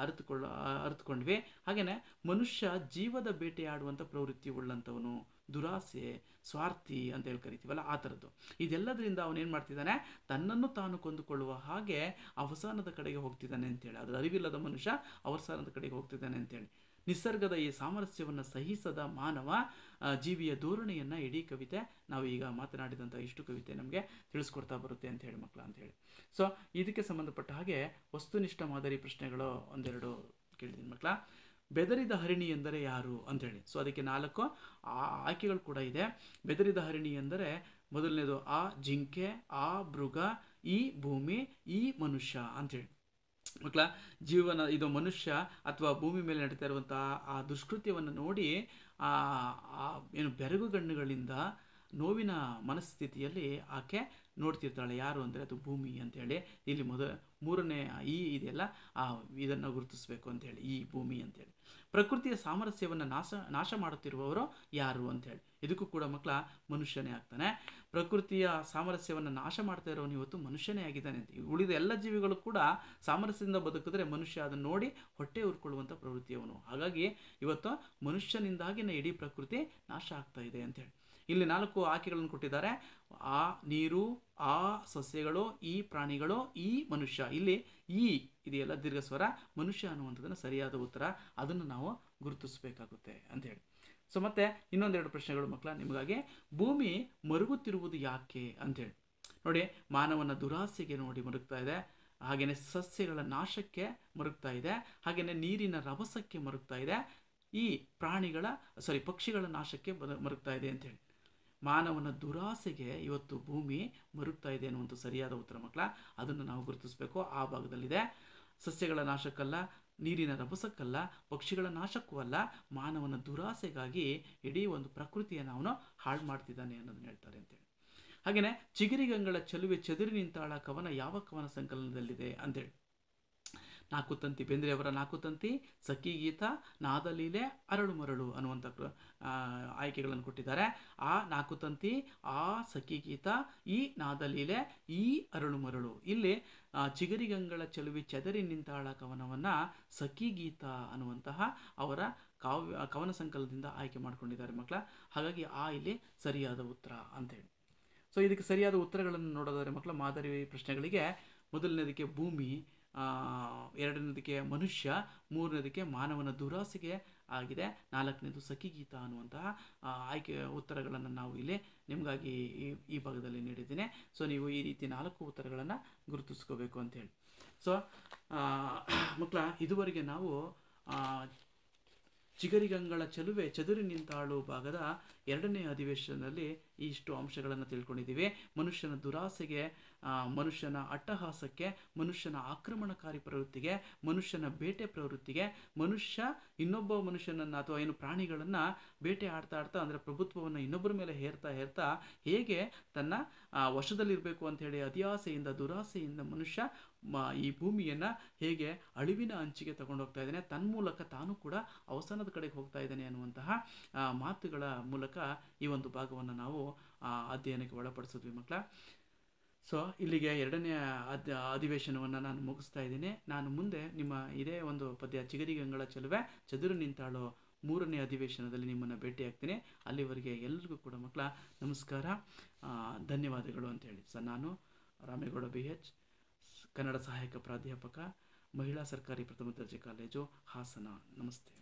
ಅರಿತುಕೊಳ್ಳ ಅರಿತುಕೊಂಡ್ವಿ ಹಾಗೆಯೇ ಮನುಷ್ಯ ಜೀವದ ಬೇಟೆಯಾಡುವಂಥ ಪ್ರವೃತ್ತಿ ಉಳ್ಳಂಥವನು ದುರಾಸೆ ಸ್ವಾರ್ಥಿ ಅಂತ ಹೇಳಿ ಕರಿತೀವಲ್ಲ ಆ ಥರದ್ದು ಇದೆಲ್ಲದರಿಂದ ಅವನೇನು ಮಾಡ್ತಿದ್ದಾನೆ ತನ್ನನ್ನು ತಾನು ಕೊಂದುಕೊಳ್ಳುವ ಹಾಗೆ ಅವಸಾನದ ಕಡೆಗೆ ಹೋಗ್ತಿದ್ದಾನೆ ಅಂತೇಳಿ ಅದ್ರ ಅರಿವಿಲ್ಲದ ಮನುಷ್ಯ ಅವಸಾನದ ಕಡೆಗೆ ಹೋಗ್ತಿದ್ದಾನೆ ಅಂತೇಳಿ ನಿಸರ್ಗದ ಈ ಸಾಮರಸ್ಯವನ್ನು ಸಹಿಸದ ಮಾನವ ಜೀವಿಯ ಧೋರಣೆಯನ್ನು ಇಡೀ ಕವಿತೆ ನಾವು ಈಗ ಮಾತನಾಡಿದಂಥ ಇಷ್ಟು ಕವಿತೆ ನಮಗೆ ತಿಳಿಸ್ಕೊಡ್ತಾ ಬರುತ್ತೆ ಅಂತ ಹೇಳಿ ಮಕ್ಕಳ ಅಂತ ಹೇಳಿ ಸೊ ಇದಕ್ಕೆ ಸಂಬಂಧಪಟ್ಟ ಹಾಗೆ ವಸ್ತುನಿಷ್ಠ ಮಾದರಿ ಪ್ರಶ್ನೆಗಳು ಒಂದೆರಡು ಕೇಳಿದ್ದೀನಿ ಮಕ್ಕಳ ಬೆದರಿದ ಹರಿಣಿ ಎಂದರೆ ಯಾರು ಅಂತ ಹೇಳಿ ಸೊ ಅದಕ್ಕೆ ನಾಲ್ಕು ಆ ಆಯ್ಕೆಗಳು ಕೂಡ ಇದೆ ಬೆದರಿದ ಹರಿಣಿ ಎಂದರೆ ಮೊದಲನೇದು ಆ ಜಿಂಕೆ ಆ ಮೃಗ ಈ ಭೂಮಿ ಈ ಮನುಷ್ಯ ಅಂಥೇಳಿ ಮಕ್ಕಳ ಜೀವನ ಇದು ಮನುಷ್ಯ ಅಥವಾ ಭೂಮಿ ಮೇಲೆ ನಡೀತಾ ಇರುವಂಥ ಆ ದುಷ್ಕೃತ್ಯವನ್ನು ನೋಡಿ ಆ ಏನು ಬೆರಗು ಗಣ್ಣುಗಳಿಂದ ನೋವಿನ ಮನಸ್ಥಿತಿಯಲ್ಲಿ ಆಕೆ ನೋಡ್ತಿರ್ತಾಳೆ ಯಾರು ಅಂದರೆ ಅದು ಭೂಮಿ ಅಂತೇಳಿ ಇಲ್ಲಿ ಮೊದ ಮೂರನೇ ಈ ಇದೆಯಲ್ಲ ಆ ಇದನ್ನು ಗುರುತಿಸಬೇಕು ಅಂತೇಳಿ ಈ ಭೂಮಿ ಅಂತೇಳಿ ಪ್ರಕೃತಿಯ ಸಾಮರಸ್ಯವನ್ನು ನಾಶ ನಾಶ ಮಾಡುತ್ತಿರುವವರು ಯಾರು ಅಂತೇಳಿ ಇದಕ್ಕೂ ಕೂಡ ಮಕ್ಕಳ ಮನುಷ್ಯನೇ ಆಗ್ತಾನೆ ಪ್ರಕೃತಿಯ ಸಾಮರಸ್ಯವನ್ನು ನಾಶ ಮಾಡ್ತಾ ಇರೋನು ಇವತ್ತು ಮನುಷ್ಯನೇ ಆಗಿದ್ದಾನೆ ಅಂತ ಉಳಿದ ಎಲ್ಲ ಜೀವಿಗಳು ಕೂಡ ಸಾಮರಸ್ಯದಿಂದ ಬದುಕಿದ್ರೆ ಮನುಷ್ಯ ಅದನ್ನು ನೋಡಿ ಹೊಟ್ಟೆ ಉರ್ಕೊಳ್ಳುವಂಥ ಪ್ರವೃತ್ತಿಯವನು ಹಾಗಾಗಿ ಇವತ್ತು ಮನುಷ್ಯನಿಂದಾಗಿನ ಇಡೀ ಪ್ರಕೃತಿ ನಾಶ ಆಗ್ತಾ ಇದೆ ಹೇಳಿ ಇಲ್ಲಿ ನಾಲ್ಕು ಆಕೆಗಳನ್ನು ಕೊಟ್ಟಿದ್ದಾರೆ ಆ ನೀರು ಆ ಸಸ್ಯಗಳು ಈ ಪ್ರಾಣಿಗಳು ಈ ಮನುಷ್ಯ ಇಲ್ಲಿ ಈ ಇದೆಯಲ್ಲ ದೀರ್ಘ ಸ್ವರ ಮನುಷ್ಯ ಅನ್ನುವಂಥದ್ದನ್ನು ಸರಿಯಾದ ಉತ್ತರ ಅದನ್ನು ನಾವು ಗುರುತಿಸಬೇಕಾಗುತ್ತೆ ಅಂತ ಹೇಳಿ ಸೊ ಮತ್ತೆ ಇನ್ನೊಂದೆರಡು ಪ್ರಶ್ನೆಗಳು ಮಕ್ಕಳ ನಿಮಗಾಗಿ ಭೂಮಿ ಮರುಗುತ್ತಿರುವುದು ಯಾಕೆ ಅಂತೇಳಿ ನೋಡಿ ಮಾನವನ ದುರಾಸೆಗೆ ನೋಡಿ ಮರುಗ್ತಾ ಇದೆ ಹಾಗೆಯೇ ಸಸ್ಯಗಳ ನಾಶಕ್ಕೆ ಮರುಗ್ತಾ ಇದೆ ಹಾಗೆಯೇ ನೀರಿನ ರಭಸಕ್ಕೆ ಮರುಗ್ತಾ ಇದೆ ಈ ಪ್ರಾಣಿಗಳ ಸಾರಿ ಪಕ್ಷಿಗಳ ನಾಶಕ್ಕೆ ಮರುಗ್ತಾ ಇದೆ ಅಂತೇಳಿ ಮಾನವನ ದುರಾಸೆಗೆ ಇವತ್ತು ಭೂಮಿ ಮರುಗ್ತಾ ಇದೆ ಅನ್ನುವಂಥ ಸರಿಯಾದ ಉತ್ತರ ಮಕ್ಕಳ ಅದನ್ನು ನಾವು ಗುರುತಿಸಬೇಕು ಆ ಭಾಗದಲ್ಲಿದೆ ಸಸ್ಯಗಳ ನಾಶಕ್ಕಲ್ಲ ನೀರಿನ ರಭಸಕ್ಕಲ್ಲ ಪಕ್ಷಿಗಳ ನಾಶಕ್ಕೂ ಅಲ್ಲ ಮಾನವನ ದುರಾಸೆಗಾಗಿ ಇಡೀ ಒಂದು ಪ್ರಕೃತಿಯನ್ನು ಅವನು ಹಾಳು ಮಾಡ್ತಿದ್ದಾನೆ ಅನ್ನೋದನ್ನ ಹೇಳ್ತಾರೆ ಅಂತೇಳಿ ಹಾಗೆಯೇ ಚಿಗಿರಿಗಂಗಳ ಚೆಲುವೆ ಚದುರಿ ನಿಂತಾಳ ಕವನ ಯಾವ ಕವನ ಸಂಕಲನದಲ್ಲಿದೆ ಅಂತೇಳಿ ನಾಕು ತಂತಿ ಬೇಂದ್ರೆಯವರ ನಾಲ್ಕು ತಂತಿ ಸಖಿ ಗೀತ ನಾದಲೀಲೆ ಅರಳು ಮರಳು ಅನ್ನುವಂಥ ಆಯ್ಕೆಗಳನ್ನು ಕೊಟ್ಟಿದ್ದಾರೆ ಆ ನಾಕು ತಂತಿ ಆ ಸಖಿ ಗೀತ ಈ ನಾದಲೀಲೆ ಈ ಅರಳು ಮರಳು ಇಲ್ಲಿ ಚಿಗರಿಗಂಗಳ ಚಲುವಿ ಚದರಿ ನಿಂತಾಳ ಕವನವನ್ನು ಸಖಿ ಗೀತ ಅನ್ನುವಂತಹ ಅವರ ಕಾವ್ಯ ಕವನ ಸಂಕಲನದಿಂದ ಆಯ್ಕೆ ಮಾಡಿಕೊಂಡಿದ್ದಾರೆ ಮಕ್ಕಳ ಹಾಗಾಗಿ ಆ ಇಲ್ಲಿ ಸರಿಯಾದ ಉತ್ತರ ಅಂತೇಳಿ ಸೊ ಇದಕ್ಕೆ ಸರಿಯಾದ ಉತ್ತರಗಳನ್ನು ನೋಡೋದಾದ್ರೆ ಮಕ್ಕಳ ಮಾದರಿ ಪ್ರಶ್ನೆಗಳಿಗೆ ಮೊದಲನೇದಕ್ಕೆ ಭೂಮಿ ಎರಡನೇದಕ್ಕೆ ಮನುಷ್ಯ ಮೂರನೇದಕ್ಕೆ ಮಾನವನ ದುರಾಸೆಗೆ ಆಗಿದೆ ನಾಲ್ಕನೇದು ಗೀತ ಅನ್ನುವಂತಹ ಆಯ್ಕೆ ಉತ್ತರಗಳನ್ನು ನಾವು ಇಲ್ಲಿ ನಿಮಗಾಗಿ ಈ ಈ ಭಾಗದಲ್ಲಿ ನೀಡಿದ್ದೀನಿ ಸೊ ನೀವು ಈ ರೀತಿ ನಾಲ್ಕು ಉತ್ತರಗಳನ್ನು ಗುರುತಿಸ್ಕೋಬೇಕು ಅಂತೇಳಿ ಸೊ ಮಕ್ಕಳ ಇದುವರೆಗೆ ನಾವು ಚಿಗರಿಗಂಗಳ ಚಲುವೆ ಚದುರಿ ನಿಂತಾಳು ಭಾಗದ ಎರಡನೇ ಅಧಿವೇಶನದಲ್ಲಿ ಇಷ್ಟು ಅಂಶಗಳನ್ನು ತಿಳ್ಕೊಂಡಿದ್ದೀವಿ ಮನುಷ್ಯನ ದುರಾಸೆಗೆ ಮನುಷ್ಯನ ಅಟ್ಟಹಾಸಕ್ಕೆ ಮನುಷ್ಯನ ಆಕ್ರಮಣಕಾರಿ ಪ್ರವೃತ್ತಿಗೆ ಮನುಷ್ಯನ ಬೇಟೆ ಪ್ರವೃತ್ತಿಗೆ ಮನುಷ್ಯ ಇನ್ನೊಬ್ಬ ಮನುಷ್ಯನನ್ನು ಅಥವಾ ಏನು ಪ್ರಾಣಿಗಳನ್ನು ಬೇಟೆ ಆಡ್ತಾ ಆಡ್ತಾ ಅಂದರೆ ಪ್ರಭುತ್ವವನ್ನು ಇನ್ನೊಬ್ಬರ ಮೇಲೆ ಹೇರ್ತಾ ಹೇರ್ತಾ ಹೇಗೆ ತನ್ನ ವಶದಲ್ಲಿರಬೇಕು ಅಂತ ಹೇಳಿ ಅತಿಯಾಸೆಯಿಂದ ದುರಾಸೆಯಿಂದ ಮನುಷ್ಯ ಈ ಭೂಮಿಯನ್ನು ಹೇಗೆ ಅಳಿವಿನ ಅಂಚಿಗೆ ತಗೊಂಡೋಗ್ತಾ ಇದ್ದಾನೆ ಮೂಲಕ ತಾನು ಕೂಡ ಅವಸಾನದ ಕಡೆಗೆ ಹೋಗ್ತಾ ಇದ್ದಾನೆ ಅನ್ನುವಂತಹ ಮಾತುಗಳ ಮೂಲಕ ಈ ಒಂದು ಭಾಗವನ್ನು ನಾವು ಅಧ್ಯಯನಕ್ಕೆ ಒಳಪಡಿಸಿದ್ವಿ ಮಕ್ಕಳ ಸೊ ಇಲ್ಲಿಗೆ ಎರಡನೇ ಅದ್ ಅಧಿವೇಶನವನ್ನು ನಾನು ಮುಗಿಸ್ತಾ ಇದ್ದೀನಿ ನಾನು ಮುಂದೆ ನಿಮ್ಮ ಇದೇ ಒಂದು ಪದ್ಯ ಗಂಗಳ ಚೆಲುವೆ ಚದುರು ನಿಂತಾಳೋ ಮೂರನೇ ಅಧಿವೇಶನದಲ್ಲಿ ನಿಮ್ಮನ್ನು ಭೇಟಿಯಾಗ್ತೀನಿ ಅಲ್ಲಿವರೆಗೆ ಎಲ್ರಿಗೂ ಕೂಡ ಮಕ್ಕಳ ನಮಸ್ಕಾರ ಧನ್ಯವಾದಗಳು ಅಂತ ಹೇಳಿ ಸರ್ ನಾನು ರಾಮೇಗೌಡ ಬಿ ಎಚ್ ಕನ್ನಡ ಸಹಾಯಕ ಪ್ರಾಧ್ಯಾಪಕ ಮಹಿಳಾ ಸರ್ಕಾರಿ ಪ್ರಥಮ ದರ್ಜೆ ಕಾಲೇಜು ಹಾಸನ ನಮಸ್ತೆ